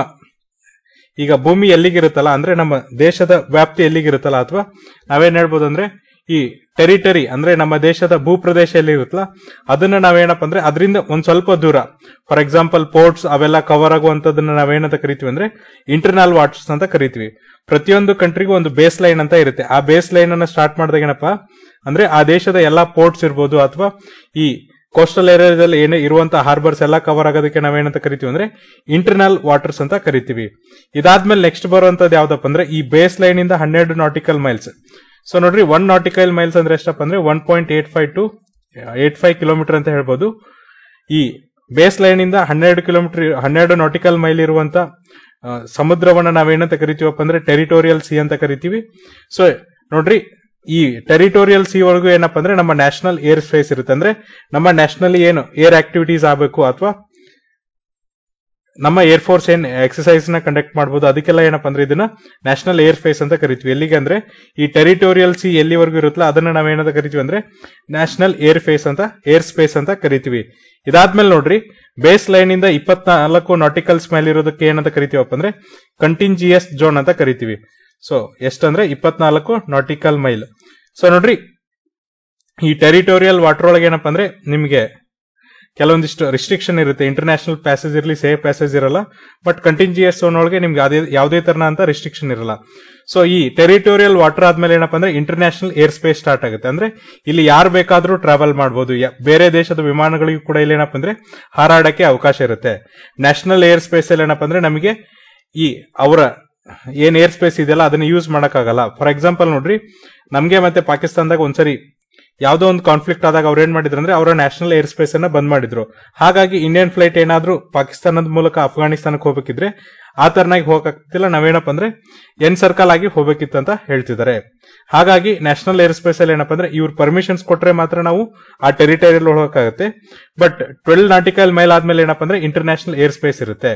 ಈಗ ಭೂಮಿ ಎಲ್ಲಿಗಿರುತ್ತಲ್ಲ ಅಂದ್ರೆ ನಮ್ಮ ದೇಶದ ವ್ಯಾಪ್ತಿ ಎಲ್ಲಿಗಿರುತ್ತಲ್ಲ ಅಥವಾ ನಾವೇನ್ ಹೇಳ್ಬೋದು ಅಂದ್ರೆ ಈ ಟೆರಿಟರಿ ಅಂದ್ರೆ ನಮ್ಮ ದೇಶದ ಭೂಪ್ರದೇಶ ಎಲ್ಲಿ ಇರುತ್ತಲ್ಲ ಅದನ್ನ ನಾವೇನಪ್ಪ ಅಂದ್ರೆ ಅದರಿಂದ ಒಂದ್ ಸ್ವಲ್ಪ ದೂರ ಫಾರ್ ಎಕ್ಸಾಂಪಲ್ ಪೋರ್ಟ್ಸ್ ಅವೆಲ್ಲ ಕವರ್ ಆಗುವಂತದನ್ನ ನಾವೇನಂತ ಕರಿತೀವಿ ಅಂದ್ರೆ ಇಂಟರ್ನಲ್ ವಾಟರ್ಸ್ ಅಂತ ಕರಿತೀವಿ ಪ್ರತಿಯೊಂದು ಕಂಟ್ರಿಗೂ ಒಂದು ಬೇಸ್ ಲೈನ್ ಅಂತ ಇರುತ್ತೆ ಆ ಬೇಸ್ ಲೈನ್ ಅನ್ನ ಸ್ಟಾರ್ಟ್ ಮಾಡಿದಾಗ ಏನಪ್ಪ ಅಂದ್ರೆ ಆ ದೇಶದ ಎಲ್ಲಾ ಪೋರ್ಟ್ಸ್ ಇರ್ಬೋದು ಅಥವಾ ಈ ಕೋಸ್ಟಲ್ ಏರಿಯಾದಲ್ಲಿ ಏನೇ ಇರುವಂತಹ ಹಾರ್ಬರ್ಸ್ ಎಲ್ಲ ಕವರ್ ಆಗೋದಕ್ಕೆ ನಾವೇನಂತ ಕರಿತೀವಿ ಅಂದ್ರೆ ಇಂಟರ್ನಲ್ ವಾಟರ್ಸ್ ಅಂತ ಕರಿತೀವಿ ಇದಾದ್ಮೇಲೆ ನೆಕ್ಸ್ಟ್ ಬರುವಂತದ್ದು ಯಾವ್ದಪ್ಪ ಅಂದ್ರೆ ಈ ಬೇಸ್ ಲೈನ್ ಇಂದ ಹನ್ನೆರಡು ನಾಟಿಕಲ್ ಮೈಲ್ಸ್ ಸೊ ನೋಡ್ರಿ ಒನ್ ನಾಟಿಕಲ್ ಮೈಲ್ಸ್ ಅಂದ್ರೆ ಎಷ್ಟಪ್ಪ ಅಂದ್ರೆ one point eight five two eight five kilometer ಅಂತ ಹೇಳ್ಬೋದು ಈ ಬೇಸ್ ಲೈನ್ ಇಂದ ಹನ್ನೆರಡು ಕಿಲೋಮೀಟರ್ ಹನ್ನೆರಡು ನಾಟಿಕಲ್ ಮೈಲ್ ಇರುವಂತ ಸಮುದ್ರವನ್ನ ನಾವೇನಂತ ಕರಿತೀವಪ್ಪ ಅಂದ್ರೆ ಟೆರಿಟೋರಿಯಲ್ ಸಿ ಅಂತ ಕರಿತೀವಿ ಸೊ ನೋಡ್ರಿ ಈ ಟೆರಿಟೋರಿಯಲ್ ಸಿ ಒಳಗೂ ಏನಪ್ಪ ಅಂದ್ರೆ ನಮ್ಮ ನ್ಯಾಷನಲ್ ಏರ್ ಸ್ಪೇಸ್ ಇರುತ್ತೆ ಅಂದ್ರೆ ನಮ್ಮ ನ್ಯಾಷನಲ್ ಏನು ಏರ್ ಆಕ್ಟಿವಿಟೀಸ್ ಆಗಬೇಕು ಅಥವಾ ನಮ್ಮ ಏರ್ ಫೋರ್ಸ್ ಏನ್ ಎಕ್ಸಸೈಸ್ ನ ಕಂಡಕ್ಟ್ ಮಾಡಬಹುದು ಅದಕ್ಕೆಲ್ಲ ಏನಪ್ಪ ಅಂದ್ರೆ ಇದನ್ನ ನ್ಯಾಷನಲ್ ಏರ್ ಫೇಸ್ ಅಂತ ಕರಿತೀವಿ ಎಲ್ಲಿಗೆ ಅಂದ್ರೆ ಈ ಟೆರಿಟೋರಿಯಲ್ ಸಿ ಎಲ್ಲಿವರೆಗೂ ಇರುತ್ತಲ್ಲ ಅದನ್ನ ನಾವೇನಂತ ಕರಿತೀವಿ ಅಂದ್ರೆ ನ್ಯಾಷನಲ್ ಏರ್ ಫೇಸ್ ಅಂತ ಏರ್ ಸ್ಪೇಸ್ ಅಂತ ಕರಿತೀವಿ ಇದಾದ್ಮೇಲೆ ನೋಡ್ರಿ ಬೇಸ್ ಲೈನ್ ಇಂದ ಇಪ್ಪತ್ನಾಲ್ಕು ನಾಟಿಕಲ್ಸ್ ಮೇಲೆ ಇರೋದಕ್ಕೆ ಏನಂತ ಕರಿತೀವಪ್ಪ ಅಂದ್ರೆ ಕಂಟಿನ್ಜಿಯಸ್ ಜೋನ್ ಅಂತ ಕರಿತೀವಿ ಸೊ ಎಷ್ಟಂದ್ರೆ ಇಪ್ಪತ್ನಾಲ್ಕು ನಾಟಿಕಲ್ ಮೈಲ್ ಸೊ ನೋಡ್ರಿ ಈ ಟೆರಿಟೋರಿಯಲ್ ವಾಟರ್ ಒಳಗೆ ಏನಪ್ಪ ಅಂದ್ರೆ ನಿಮಗೆ ಕೆಲವೊಂದಿಷ್ಟು ರಿಸ್ಟ್ರಿಕ್ಷನ್ ಇರುತ್ತೆ ಇಂಟರ್ನ್ಯಾಷನಲ್ ಪ್ಯಾಸೇಜ್ ಇರಲಿ ಸೇಫ್ ಪ್ಯಾಸೇಜ್ ಇರಲ್ಲ ಬಟ್ ಕಂಟಿನ್ಯೂಯಸ್ ಝೋನ್ ಒಳಗೆ ನಿಮ್ಗೆ ಅದೇ ಯಾವುದೇ ತರನ ಅಂತ ರಿಸ್ಟ್ರಿಕ್ಷನ್ ಇರಲ್ಲ ಸೊ ಈ ಟೆರಿಟೋರಿಯಲ್ ವಾಟರ್ ಆದ್ಮೇಲೆ ಏನಪ್ಪಾ ಅಂದ್ರೆ ಇಂಟರ್ನ್ಯಾಷನಲ್ ಏರ್ ಸ್ಪೇಸ್ ಸ್ಟಾರ್ಟ್ ಆಗುತ್ತೆ ಅಂದ್ರೆ ಇಲ್ಲಿ ಯಾರು ಬೇಕಾದ್ರೂ ಟ್ರಾವೆಲ್ ಮಾಡಬಹುದು ಬೇರೆ ದೇಶದ ವಿಮಾನಗಳಿಗೂ ಕೂಡ ಇಲ್ಲಿ ಏನಪ್ಪ ಅಂದ್ರೆ ಹಾರಾಡಕ್ಕೆ ಅವಕಾಶ ಇರುತ್ತೆ ನ್ಯಾಷನಲ್ ಏರ್ ಸ್ಪೇಸ್ ಅಲ್ಲಿ ಏನಪ್ಪ ಅಂದ್ರೆ ನಮಗೆ ಈ ಅವರ ಏನ್ ಏರ್ ಸ್ಪೇಸ್ ಇದೆಯಲ್ಲ ಅದನ್ನ ಯೂಸ್ ಮಾಡಕ್ಕಾಗಲ್ಲ ಫಾರ್ ಎಕ್ಸಾಂಪಲ್ ನೋಡ್ರಿ ನಮ್ಗೆ ಮತ್ತೆ ಪಾಕಿಸ್ತಾನದಾಗ ಒಂದ್ಸರಿ ಯಾವುದೋ ಒಂದು ಕಾನ್ಫ್ಲಿಕ್ಟ್ ಆದಾಗ ಅವ್ರು ಏನ್ ಮಾಡಿದ್ರು ಅಂದ್ರೆ ಅವರ ನ್ಯಾಷನಲ್ ಏರ್ ಸ್ಪೇಸ್ ಅನ್ನ ಬಂದ್ ಮಾಡಿದ್ರು ಹಾಗಾಗಿ ಇಂಡಿಯನ್ ಫ್ಲೈಟ್ ಏನಾದ್ರೂ ಪಾಕಿಸ್ತಾನದ ಮೂಲಕ ಅಫ್ಘಾನಿಸ್ತಾನಕ್ಕೆ ಹೋಗಬೇಕಿದ್ರೆ ಆ ತರನಾಗಿ ಹೋಗಕ್ತಿಲ್ಲ ನಾವೇನಪ್ಪ ಅಂದ್ರೆ ಎನ್ ಸರ್ಕಲ್ ಆಗಿ ಹೋಗಬೇಕಿತ್ತು ಅಂತ ಹೇಳ್ತಿದ್ದಾರೆ ಹಾಗಾಗಿ ನ್ಯಾಷನಲ್ ಏರ್ ಸ್ಪೇಸ್ ಅಲ್ಲಿ ಏನಪ್ಪ ಅಂದ್ರೆ ಇವ್ರ ಪರ್ಮಿಷನ್ಸ್ ಕೊಟ್ರೆ ಮಾತ್ರ ನಾವು ಆ ಟೆರಿಟರಿಯಲ್ಲಿ ಹೋಗಕ್ಕಾಗುತ್ತೆ ಬಟ್ ಟ್ವೆಲ್ ನಾಟಿಕಲ್ ಮೈಲ್ ಆದ್ಮೇಲೆ ಏನಪ್ಪ ಅಂದ್ರೆ ಇಂಟರ್ನ್ಯಾಷನಲ್ ಏರ್ ಸ್ಪೇಸ್ ಇರುತ್ತೆ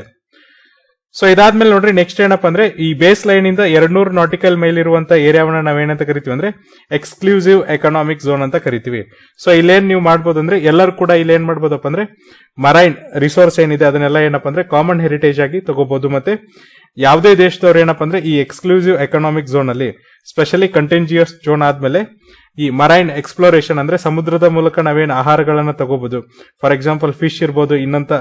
ಸೊ ಇದಾದ್ಮೇಲೆ ನೋಡ್ರಿ ನೆಕ್ಸ್ಟ್ ಏನಪ್ಪ ಅಂದ್ರೆ ಈ ಬೇಸ್ ಲೈನ್ ಇಂದ ಎರಡ್ನೂರು ನಾಟಿಕಲ್ ಮೈಲ್ ಇರುವಂತ ಏರಿಯಾವನ್ನ ನಾವೇನಂತ ಕರಿತೀವಿ ಅಂದ್ರೆ ಎಕ್ಸ್ಕ್ಲೂಸಿವ್ ಎಕನಾಮಿಕ್ ಝೋನ್ ಅಂತ ಕರಿತೀವಿ ಸೊ ಇಲ್ಲೇನ್ ನೀವು ಮಾಡಬಹುದು ಅಂದ್ರೆ ಎಲ್ಲರೂ ಕೂಡ ಇಲ್ಲೇನ್ ಮಾಡ್ಬೋದಪ್ಪ ಅಂದ್ರೆ ಮರೈನ್ ರಿಸೋರ್ಸ್ ಏನಿದೆ ಅದನ್ನೆಲ್ಲ ಏನಪ್ಪ ಅಂದ್ರೆ ಕಾಮನ್ ಹೆರಿಟೇಜ್ ಆಗಿ ತಗೋಬಹುದು ಮತ್ತೆ ಯಾವುದೇ ದೇಶದವ್ರು ಏನಪ್ಪ ಅಂದ್ರೆ ಈ ಎಕ್ಸ್ಕ್ಲೂಸಿವ್ ಎಕನಾಮಿಕ್ ಝೋನ್ ಅಲ್ಲಿ ಸ್ಪೆಷಲಿ ಕಂಟೆಂಜಿಯಸ್ ಝೋನ್ ಆದ್ಮೇಲೆ ಈ ಮರೈನ್ ಎಕ್ಸ್ಪ್ಲೋರೇಷನ್ ಅಂದ್ರೆ ಸಮುದ್ರದ ಮೂಲಕ ನಾವೇನು ಆಹಾರಗಳನ್ನ ತಗೋಬಹುದು ಫಾರ್ ಎಕ್ಸಾಂಪಲ್ ಫಿಶ್ ಇರ್ಬೋದು ಇನ್ನಂತ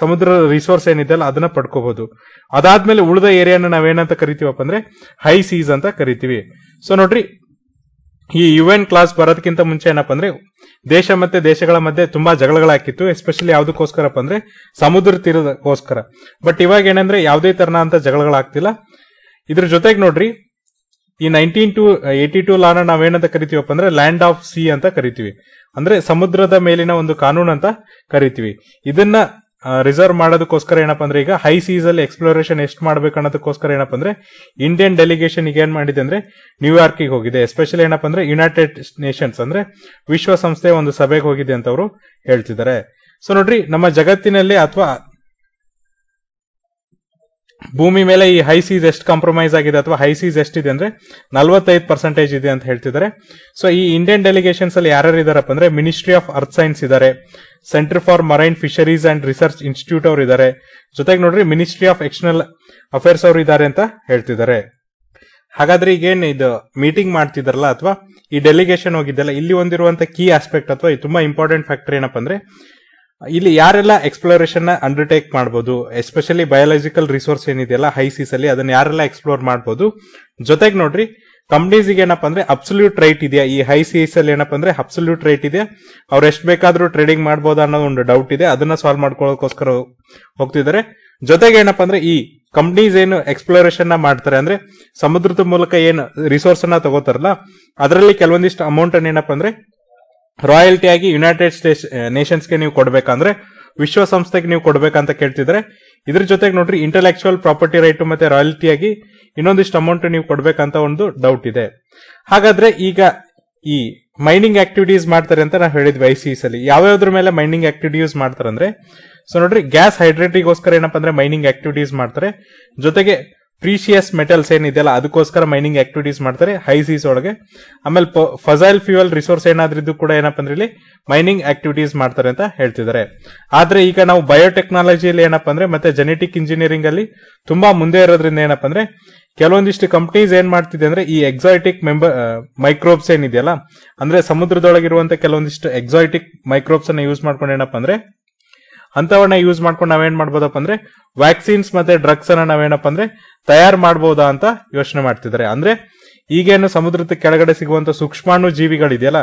ಸಮುದ್ರದ ರಿಸೋರ್ಸ್ ಏನಿದೆ ಅಲ್ಲ ಅದನ್ನ ಪಡ್ಕೋಬಹುದು ಅದಾದ್ಮೇಲೆ ಉಳಿದ ಏರಿಯಾನ ನಾವೇನಂತ ಕರಿತೀವಪ್ಪ ಅಂದ್ರೆ ಹೈ ಸೀಸ್ ಅಂತ ಕರಿತೀವಿ ಸೊ ನೋಡ್ರಿ ಈ ಯು ಎನ್ ಕ್ಲಾಸ್ ಬರೋದಕ್ಕಿಂತ ಮುಂಚೆ ಏನಪ್ಪಾ ಅಂದ್ರೆ ದೇಶ ಮತ್ತೆ ದೇಶಗಳ ಮಧ್ಯೆ ತುಂಬಾ ಜಗಳಗಳಾಕಿತ್ತು ಎಸ್ಪೆಷಲಿ ಯಾವ್ದಕ್ಕೋಸ್ಕರಪ್ಪ ಅಂದ್ರೆ ಸಮುದ್ರ ತೀರದಕ್ಕೋಸ್ಕರ ಬಟ್ ಇವಾಗ ಏನಂದ್ರೆ ಯಾವುದೇ ತರನ ಅಂತ ಜಗಳಗಳಾಗ್ತಿಲ್ಲ ಇದ್ರ ಜೊತೆಗೆ ನೋಡ್ರಿ ಈ ನೈನ್ಟೀನ್ ಟು ಏಟಿ ಟು ಲಾನ ನಾವೇನಂತ ಕರಿತೀವಪ್ಪ ಅಂದ್ರೆ ಲ್ಯಾಂಡ್ ಆಫ್ ಸಿ ಅಂತ ಕರಿತೀವಿ ಅಂದ್ರೆ ಸಮುದ್ರದ ಮೇಲಿನ ಒಂದು ಕಾನೂನು ಅಂತ ಕರಿತೀವಿ ಇದನ್ನ ರಿಸರ್ವ್ ಮಾಡೋದಕ್ಕೋಸ್ಕರ ಏನಪ್ಪ ಅಂದ್ರೆ ಈಗ ಹೈ ಸೀಸ್ ಅಲ್ಲಿ ಎಕ್ಸ್ಪ್ಲೋರೇಷನ್ ಎಷ್ಟು ಮಾಡ್ಬೇಕು ಅನ್ನೋದಕ್ಕೋಸ್ಕರ ಏನಪ್ಪ ಅಂದ್ರೆ ಇಂಡಿಯನ್ ಡೆಲಿಗೇಷನ್ ಈಗ ಏನ್ ಮಾಡಿದೆ ಅಂದ್ರೆ ನ್ಯೂಯಾರ್ಕ್ ಗೆ ಹೋಗಿದೆ ಎಸ್ಪೆಷಲಿ ಏನಪ್ಪ ಅಂದ್ರೆ ಯುನೈಟೆಡ್ ನೇಷನ್ಸ್ ಅಂದ್ರೆ ವಿಶ್ವಸಂಸ್ಥೆ ಒಂದು ಸಭೆಗೆ ಹೋಗಿದೆ ಅಂತ ಅವರು ಹೇಳ್ತಿದ್ದಾರೆ ಸೊ ನೋಡ್ರಿ ನಮ್ಮ ಜಗತ್ತಿನಲ್ಲಿ ಅಥವಾ ಭೂಮಿ ಮೇಲೆ ಈ ಹೈ ಸೀಸ್ ಎಷ್ಟು ಕಾಂಪ್ರಮೈಸ್ ಆಗಿದೆ ಅಥವಾ ಹೈ ಸೀಸ್ ಎಷ್ಟಿದೆ ಅಂದ್ರೆ ನಲ್ವತ್ತೈದು ಪರ್ಸೆಂಟೇಜ್ ಇದೆ ಅಂತ ಹೇಳ್ತಿದ್ದಾರೆ ಸೊ ಈ ಇಂಡಿಯನ್ ಡೆಲಿಗೇಷನ್ಸ್ ಅಲ್ಲಿ ಯಾರ್ಯಾರು ಇದಾರಪ್ಪ ಅಂದ್ರೆ ಮಿನಿಸ್ಟ್ರಿ ಆಫ್ ಅರ್ತ್ ಸೈನ್ಸ್ ಇದ್ದಾರೆ Centre for Marine Fisheries and Research Institute ಅವರು ಇದ್ದಾರೆ ಜೊತೆಗೆ ನೋಡ್ರಿ ಮಿನಿಸ್ಟ್ರಿ ಆಫ್ ಎಕ್ಸ್ಟರ್ನಲ್ ಅಫೇರ್ಸ್ ಅವರು ಇದ್ದಾರೆ ಅಂತ ಹೇಳ್ತಿದ್ದಾರೆ ಹಾಗಾದ್ರೆ ಈಗೇನ್ ಇದು ಮೀಟಿಂಗ್ ಮಾಡ್ತಿದಾರಲ್ಲ ಅಥವಾ ಈ ಡೆಲಿಗೇಷನ್ ಹೋಗಿದ್ದಲ್ಲ ಇಲ್ಲಿ ಒಂದಿರುವಂತ ಕೀ ಆಸ್ಪೆಕ್ಟ್ ಅಥವಾ ತುಂಬಾ ಇಂಪಾರ್ಟೆಂಟ್ ಫ್ಯಾಕ್ಟರ್ ಏನಪ್ಪ ಅಂದ್ರೆ ಇಲ್ಲಿ ಯಾರೆಲ್ಲ ಎಕ್ಸ್ಪ್ಲೋರೇಷನ್ ಅಂಡರ್ಟೇಕ್ ಮಾಡಬಹುದು ಎಸ್ಪೆಷಲಿ ಬಯಾಲಜಿಕಲ್ ರಿಸೋರ್ಸ್ ಏನಿದೆಯಲ್ಲ ಹೈಸೀಸ್ ಅಲ್ಲಿ ಅದನ್ನ ಯಾರೆಲ್ಲ ಎಕ್ಸ್ಪ್ಲೋರ್ ಮಾಡಬಹುದು ಜೊತೆಗೆ ನೋಡ್ರಿ ಕಂಪ್ನೀಸ್ಗೆ ಏನಪ್ಪ ಅಂದ್ರೆ ಅಬ್ಸಲ್ಯೂಟ್ ರೈಟ್ ಇದೆಯಾ ಈ ಹೈ ಸಿಎಸ್ ಅಲ್ಲಿ ಏನಪ್ಪ ಅಂದ್ರೆ ಅಬ್ಸಲ್ಯೂಟ್ ರೈಟ್ ಇದೆ ಅವ್ರು ಎಷ್ಟು ಬೇಕಾದ್ರೂ ಟ್ರೇಡಿಂಗ್ ಮಾಡಬಹುದು ಅನ್ನೋದು ಒಂದು ಡೌಟ್ ಇದೆ ಅದನ್ನ ಸಾಲ್ವ್ ಮಾಡ್ಕೊಳ್ಳೋಕೋಸ್ಕರ ಹೋಗ್ತಿದ್ದಾರೆ ಜೊತೆಗೆ ಏನಪ್ಪ ಅಂದ್ರೆ ಈ ಕಂಪ್ನೀಸ್ ಏನು ಎಕ್ಸ್ಪ್ಲೋರೇಷನ್ ಮಾಡ್ತಾರೆ ಅಂದ್ರೆ ಸಮುದ್ರದ ಮೂಲಕ ಏನು ರಿಸೋರ್ಸ್ ಅನ್ನ ತಗೋತಾರಲ್ಲ ಅದರಲ್ಲಿ ಕೆಲವೊಂದಿಷ್ಟು ಅಮೌಂಟ್ ಏನಪ್ಪಾ ಅಂದ್ರೆ ರಾಯಲ್ಟಿ ಆಗಿ ಯುನೈಟೆಡ್ ಸ್ಟೇಟ್ಸ್ ನೇಷನ್ಸ್ಗೆ ನೀವು ಕೊಡ್ಬೇಕಂದ್ರೆ ವಿಶ್ವಸಂಸ್ಥೆಗೆ ನೀವು ಕೊಡಬೇಕಂತ ಕೇಳ್ತಿದ್ರೆ ಇದ್ರ ಜೊತೆಗೆ ನೋಡ್ರಿ ಇಂಟೆಲೆಕ್ಚುಯಲ್ ಪ್ರಾಪರ್ಟಿ ರೈಟ್ ಮತ್ತೆ ಆಗಿ ಇನ್ನೊಂದಿಷ್ಟು ಅಮೌಂಟ್ ನೀವು ಕೊಡಬೇಕಂತ ಒಂದು ಡೌಟ್ ಇದೆ ಹಾಗಾದ್ರೆ ಈಗ ಈ ಮೈನಿಂಗ್ ಆಕ್ಟಿವಿಟೀಸ್ ಮಾಡ್ತಾರೆ ಅಂತ ನಾವು ಹೇಳಿದ್ವಿ ಐ e ಸಿ ಅಲ್ಲಿ ಯಾವ್ಯಾವ್ದ್ರ ಮೇಲೆ ಮೈನಿಂಗ್ ಆಕ್ಟಿವಿಟೀಸ್ ಮಾಡ್ತಾರೆ ಅಂದ್ರೆ ಸೊ ನೋಡ್ರಿ ಗ್ಯಾಸ್ ಹೈಡ್ರೇಟಿಗೋಸ್ಕರ ಏನಪ್ಪ ಅಂದ್ರೆ ಮೈನಿಂಗ್ ಆಕ್ಟಿವಿಟೀಸ್ ಮಾಡ್ತಾರೆ ಜೊತೆಗೆ ಪ್ರೀಶಿಯಸ್ ಮೆಟಲ್ಸ್ ಏನಿದೆಯಲ್ಲ ಅದಕ್ಕೋಸ್ಕರ ಮೈನಿಂಗ್ ಆಕ್ಟಿವಿಟೀಸ್ ಮಾಡ್ತಾರೆ ಹೈ ಸೀಸ್ ಒಳಗೆ ಆಮೇಲೆ ಫಸೈಲ್ ಫ್ಯೂಯಲ್ ರಿಸೋರ್ಸ್ ಏನಾದ್ರಿದ್ದು ಕೂಡ ಏನಪ್ಪ ಅಂದ್ರೆ ಇಲ್ಲಿ ಮೈನಿಂಗ್ ಆಕ್ಟಿವಿಟೀಸ್ ಮಾಡ್ತಾರೆ ಅಂತ ಹೇಳ್ತಿದ್ದಾರೆ ಆದ್ರೆ ಈಗ ನಾವು ಬಯೋಟೆಕ್ನಾಲಜಿಯಲ್ಲಿ ಏನಪ್ಪ ಅಂದ್ರೆ ಮತ್ತೆ ಜೆನೆಟಿಕ್ ಇಂಜಿನಿಯರಿಂಗ್ ಅಲ್ಲಿ ತುಂಬಾ ಮುಂದೆ ಇರೋದ್ರಿಂದ ಏನಪ್ಪ ಅಂದ್ರೆ ಕೆಲವೊಂದಿಷ್ಟು ಕಂಪ್ನೀಸ್ ಏನ್ ಮಾಡ್ತಿದೆ ಅಂದ್ರೆ ಈ ಎಕ್ಸಾಯಿಟಿಕ್ ಮೆಂಬರ್ ಮೈಕ್ರೋಬ್ಸ್ ಏನಿದೆಯಲ್ಲ ಅಂದ್ರೆ ಸಮುದ್ರದೊಳಗಿರುವಂತ ಕೆಲವೊಂದಿಷ್ಟು ಎಕ್ಸಾಯಿಟಿಕ್ ಮೈಕ್ರೋಬ್ಸ್ ಅನ್ನ ಯೂಸ್ ಮಾಡ್ಕೊಂಡು ಏನಪ್ಪ ಅಂದ್ರೆ ಅಂತವನ್ನ ಯೂಸ್ ಮಾಡ್ಕೊಂಡು ನಾವೇನ್ ಮಾಡ್ಬೋದಪ್ಪ ಅಂದ್ರೆ ವ್ಯಾಕ್ಸಿನ್ಸ್ ಮತ್ತೆ ಡ್ರಗ್ಸ್ ಅನ್ನ ನಾವೇನಪ್ಪ ಅಂದ್ರೆ ತಯಾರು ಮಾಡಬಹುದಾ ಅಂತ ಯೋಚನೆ ಮಾಡ್ತಿದ್ದಾರೆ ಅಂದ್ರೆ ಈಗೇನು ಸಮುದ್ರದ ಕೆಳಗಡೆ ಸಿಗುವಂತ ಸೂಕ್ಷ್ಮಾಣು ಜೀವಿಗಳಿದೆಯಲ್ಲ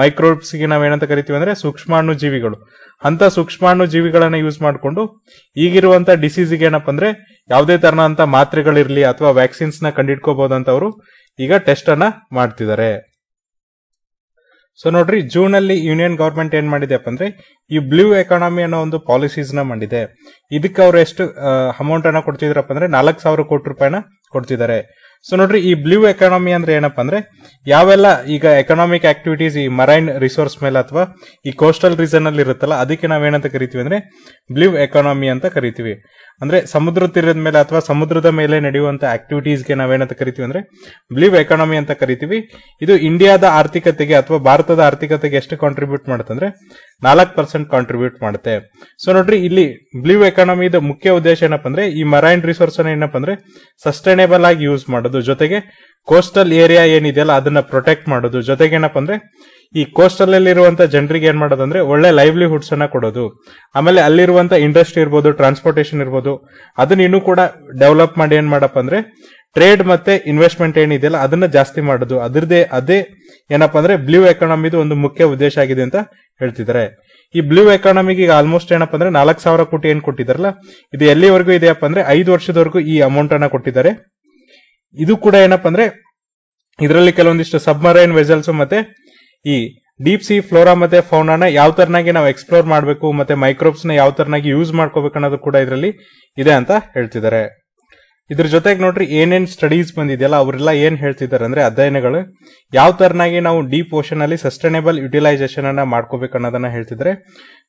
ನಾವ್ ಏನಂತ ಕರಿತೀವಿ ಅಂದ್ರೆ ಸೂಕ್ಷ್ಮಾಣು ಜೀವಿಗಳು ಅಂತ ಸೂಕ್ಷ್ಮಾಣು ಜೀವಿಗಳನ್ನ ಯೂಸ್ ಮಾಡಿಕೊಂಡು ಈಗಿರುವಂತ ಡಿಸೀಸಿಗೆ ಏನಪ್ಪ ಅಂದ್ರೆ ಯಾವುದೇ ತರನಂತ ಮಾತ್ರೆಗಳಿರ್ಲಿ ಅಥವಾ ವ್ಯಾಕ್ಸಿನ್ಸ್ ನ ಕಂಡಿಡ್ಕೋಬಹುದಂತ ಅವರು ಈಗ ಟೆಸ್ಟ್ ಅನ್ನ ಮಾಡ್ತಿದ್ದಾರೆ ಸೊ ನೋಡ್ರಿ ಜೂನ್ ಅಲ್ಲಿ ಯೂನಿಯನ್ ಗವರ್ಮೆಂಟ್ ಏನ್ ಮಾಡಿದೆ ಅಂದ್ರೆ ಈ ಬ್ಲೂ ಎಕಾನಮಿ ಅನ್ನೋ ಒಂದು ಪಾಲಿಸೀಸ್ ನ ಮಾಡಿದೆ ಇದಕ್ಕೆ ಅವ್ರು ಎಷ್ಟು ಅಮೌಂಟ್ ಅನ್ನ ಕೊಡ್ತಿದ್ರಪ್ಪ ಅಂದ್ರೆ ನಾಲ್ಕು ಸಾವಿರ ಕೋಟಿ ರೂಪಾಯಿನ ಕೊಡ್ತಿದ್ದಾರೆ ಸೊ ನೋಡ್ರಿ ಈ ಬ್ಲೂ ಎಕಾನಮಿ ಅಂದ್ರೆ ಏನಪ್ಪಾ ಅಂದ್ರೆ ಯಾವೆಲ್ಲ ಈಗ ಎಕನಾಮಿಕ್ ಆಕ್ಟಿವಿಟೀಸ್ ಈ ಮರೈನ್ ರಿಸೋರ್ಸ್ ಮೇಲೆ ಅಥವಾ ಈ ಕೋಸ್ಟಲ್ ರೀಜನ್ ಅಲ್ಲಿ ಇರುತ್ತಲ್ಲ ಅದಕ್ಕೆ ನಾವೇನಂತ ಕರಿತೀವಿ ಅಂದ್ರೆ ಬ್ಲೂ ಎಕಾನಮಿ ಅಂತ ಕರಿತೀವಿ ಅಂದ್ರೆ ಸಮುದ್ರ ತೀರದ ಮೇಲೆ ಅಥವಾ ಸಮುದ್ರದ ಮೇಲೆ ನಡೆಯುವಂತ ಆಕ್ಟಿವಿಟೀಸ್ಗೆ ನಾವೇನಂತ ಕರಿತೀವಿ ಅಂದ್ರೆ ಬ್ಲೀವ್ ಎಕಾನಮಿ ಅಂತ ಕರಿತೀವಿ ಇದು ಇಂಡಿಯಾದ ಆರ್ಥಿಕತೆಗೆ ಅಥವಾ ಭಾರತದ ಆರ್ಥಿಕತೆಗೆ ಎಷ್ಟು ಕಾಂಟ್ರಿಬ್ಯೂಟ್ ಅಂದ್ರೆ ನಾಲ್ಕು ಪರ್ಸೆಂಟ್ ಕಾಂಟ್ರಿಬ್ಯೂಟ್ ಮಾಡುತ್ತೆ ಸೊ ನೋಡ್ರಿ ಇಲ್ಲಿ ಎಕಾನಮಿ ಎಕಾನಮಿದ ಮುಖ್ಯ ಉದ್ದೇಶ ಏನಪ್ಪ ಅಂದ್ರೆ ಈ ಮರೈನ್ ರಿಸೋರ್ಸ್ ಅನ್ನ ಏನಪ್ಪ ಅಂದ್ರೆ ಸಸ್ಟೈನೇಬಲ್ ಆಗಿ ಯೂಸ್ ಮಾಡೋದು ಜೊತೆಗೆ ಕೋಸ್ಟಲ್ ಏರಿಯಾ ಏನಿದೆಯಲ್ಲ ಅದನ್ನ ಪ್ರೊಟೆಕ್ಟ್ ಮಾಡೋದು ಜೊತೆಗೆ ಏನಪ್ಪ ಅಂದ್ರೆ ಈ ಕೋಸ್ಟಲ್ ಅಲ್ಲಿ ಇರುವಂತ ಜನರಿಗೆ ಏನ್ ಮಾಡೋದಂದ್ರೆ ಒಳ್ಳೆ ಲೈವ್ಲಿಹುಡ್ಸ್ ಅನ್ನ ಕೊಡೋದು ಆಮೇಲೆ ಅಲ್ಲಿರುವಂತ ಇಂಡಸ್ಟ್ರಿ ಇರ್ಬೋದು ಟ್ರಾನ್ಸ್ಪೋರ್ಟೇಷನ್ ಇರ್ಬೋದು ಅದನ್ನ ಇನ್ನೂ ಕೂಡ ಡೆವಲಪ್ ಮಾಡಿ ಏನ್ ಮಾಡಪ್ಪ ಅಂದ್ರೆ ಟ್ರೇಡ್ ಮತ್ತೆ ಇನ್ವೆಸ್ಟ್ಮೆಂಟ್ ಏನಿದೆಯಲ್ಲ ಅದನ್ನ ಜಾಸ್ತಿ ಮಾಡೋದು ಅದರದೇ ಅದೇ ಏನಪ್ಪ ಅಂದ್ರೆ ಬ್ಲೂ ಎಕಾನಮಿದು ಒಂದು ಮುಖ್ಯ ಉದ್ದೇಶ ಆಗಿದೆ ಅಂತ ಹೇಳ್ತಿದ್ದಾರೆ ಈ ಬ್ಲೂ ಎಕಾನಮಿಗೆ ಈಗ ಆಲ್ಮೋಸ್ಟ್ ಏನಪ್ಪ ಅಂದ್ರೆ ನಾಲ್ಕು ಸಾವಿರ ಕೋಟಿ ಏನ್ ಕೊಟ್ಟಿದಾರಲ್ಲ ಇದು ಎಲ್ಲಿವರೆಗೂ ಇದೆಯಪ್ಪ ಅಂದ್ರೆ ಐದು ವರ್ಷದವರೆಗೂ ಈ ಅಮೌಂಟ್ ಅನ್ನ ಕೊಟ್ಟಿದ್ದಾರೆ ಇದು ಕೂಡ ಏನಪ್ಪ ಅಂದ್ರೆ ಇದರಲ್ಲಿ ಕೆಲವೊಂದಿಷ್ಟು ಸಬ್ಮರೈನ್ ವೆಸಲ್ಸ್ ಮತ್ತೆ ಈ ಡೀಪ್ ಸಿ ಫ್ಲೋರಾ ಮತ್ತೆ ಫೌನಾನ ಯಾವ ತರನಾಗಿ ನಾವು ಎಕ್ಸ್ಪ್ಲೋರ್ ಮಾಡಬೇಕು ಮತ್ತೆ ಮೈಕ್ರೋಬ್ಸ್ ನ ಯಾವ ತರನಾಗಿ ಯೂಸ್ ಮಾಡ್ಕೋಬೇಕು ಅನ್ನೋದು ಕೂಡ ಇದರಲ್ಲಿ ಇದೆ ಅಂತ ಹೇಳ್ತಿದ್ದಾರೆ ಇದ್ರ ಜೊತೆಗೆ ನೋಡ್ರಿ ಏನೇನ್ ಸ್ಟಡೀಸ್ ಬಂದಿದೆಯಲ್ಲ ಅವರೆಲ್ಲ ಏನ್ ಹೇಳ್ತಿದ್ದಾರೆ ಅಂದ್ರೆ ಅಧ್ಯಯನಗಳು ಯಾವ ತರನಾಗಿ ನಾವು ಡೀಪ್ ಓಷನ್ ಅಲ್ಲಿ ಸಸ್ಟೈನೇಬಲ್ ಯುಟಿಲೈಸೇಷನ್ ಅನ್ನ ಮಾಡ್ಕೋಬೇಕು ಅನ್ನೋದನ್ನ ಹೇಳ್ತಿದ್ದಾರೆ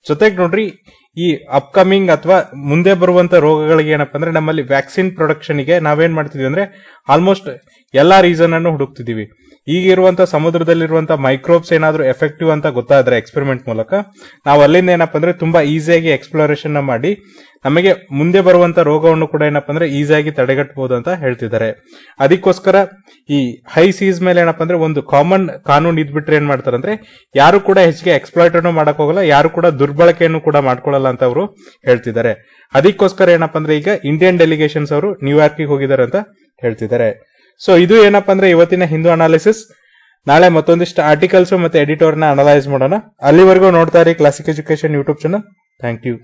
ಜೊತೆಗೆ ನೋಡ್ರಿ ಈ ಅಪ್ಕಮಿಂಗ್ ಅಥವಾ ಮುಂದೆ ಬರುವಂತ ರೋಗಗಳಿಗೆ ಏನಪ್ಪಾ ಅಂದ್ರೆ ನಮ್ಮಲ್ಲಿ ವ್ಯಾಕ್ಸಿನ್ ಪ್ರೊಡಕ್ಷನ್ ಗೆ ನಾವೇನ್ ಮಾಡ್ತಿದ್ವಿ ಅಂದ್ರೆ ಆಲ್ಮೋಸ್ಟ್ ಎಲ್ಲಾ ರೀಸನ್ ಅನ್ನು ಹುಡುಕ್ತಿದೀವಿ ಈಗಿರುವಂತ ಸಮುದ್ರದಲ್ಲಿರುವಂತಹ ಮೈಕ್ರೋಬ್ಸ್ ಏನಾದರೂ ಎಫೆಕ್ಟಿವ್ ಅಂತ ಗೊತ್ತಾದ್ರೆ ಎಕ್ಸ್ಪೆರಿಮೆಂಟ್ ಮೂಲಕ ನಾವು ಅಲ್ಲಿಂದ ಏನಪ್ಪ ಅಂದ್ರೆ ತುಂಬಾ ಈಸಿಯಾಗಿ ಎಕ್ಸ್ಪ್ಲೋರೇಷನ್ ಮಾಡಿ ನಮಗೆ ಮುಂದೆ ಬರುವಂತ ರೋಗವನ್ನು ಕೂಡ ಏನಪ್ಪ ಅಂದ್ರೆ ಈಸಿಯಾಗಿ ತಡೆಗಟ್ಟಬಹುದು ಅಂತ ಹೇಳ್ತಿದ್ದಾರೆ ಅದಕ್ಕೋಸ್ಕರ ಈ ಹೈ ಸೀಸ್ ಮೇಲೆ ಏನಪ್ಪ ಅಂದ್ರೆ ಒಂದು ಕಾಮನ್ ಕಾನೂನು ಇದ್ಬಿಟ್ರೆ ಏನ್ ಅಂದ್ರೆ ಯಾರು ಕೂಡ ಹೆಚ್ಚಿಗೆ ಎಕ್ಸ್ಪ್ಲಾಯ್ಟ್ ಅನ್ನು ಮಾಡಕ್ ಹೋಗಲ್ಲ ಯಾರು ಕೂಡ ದುರ್ಬಳಕೆಯನ್ನು ಕೂಡ ಮಾಡ್ಕೊಳ್ಳಲ್ಲ ಅಂತ ಅವರು ಹೇಳ್ತಿದ್ದಾರೆ ಅದಕ್ಕೋಸ್ಕರ ಏನಪ್ಪಾ ಅಂದ್ರೆ ಈಗ ಇಂಡಿಯನ್ ಡೆಲಿಗೇಷನ್ಸ್ ಅವರು ನ್ಯೂಯಾರ್ಕಿಗೆ ಹೋಗಿದ್ದಾರೆ ಅಂತ ಹೇಳ್ತಿದ್ದಾರೆ ಸೊ ಇದು ಏನಪ್ಪಾ ಅಂದ್ರೆ ಇವತ್ತಿನ ಹಿಂದೂ ಅನಾಲಿಸಿಸ್ ನಾಳೆ ಮತ್ತೊಂದಿಷ್ಟು ಆರ್ಟಿಕಲ್ಸ್ ಮತ್ತೆ ಎಡಿಟೋರ್ ನ ಅನಲೈಸ್ ಮಾಡೋಣ ಅಲ್ಲಿವರೆಗೂ ನೋಡ್ತಾ ಇರಿ Classic education YouTube channel thank you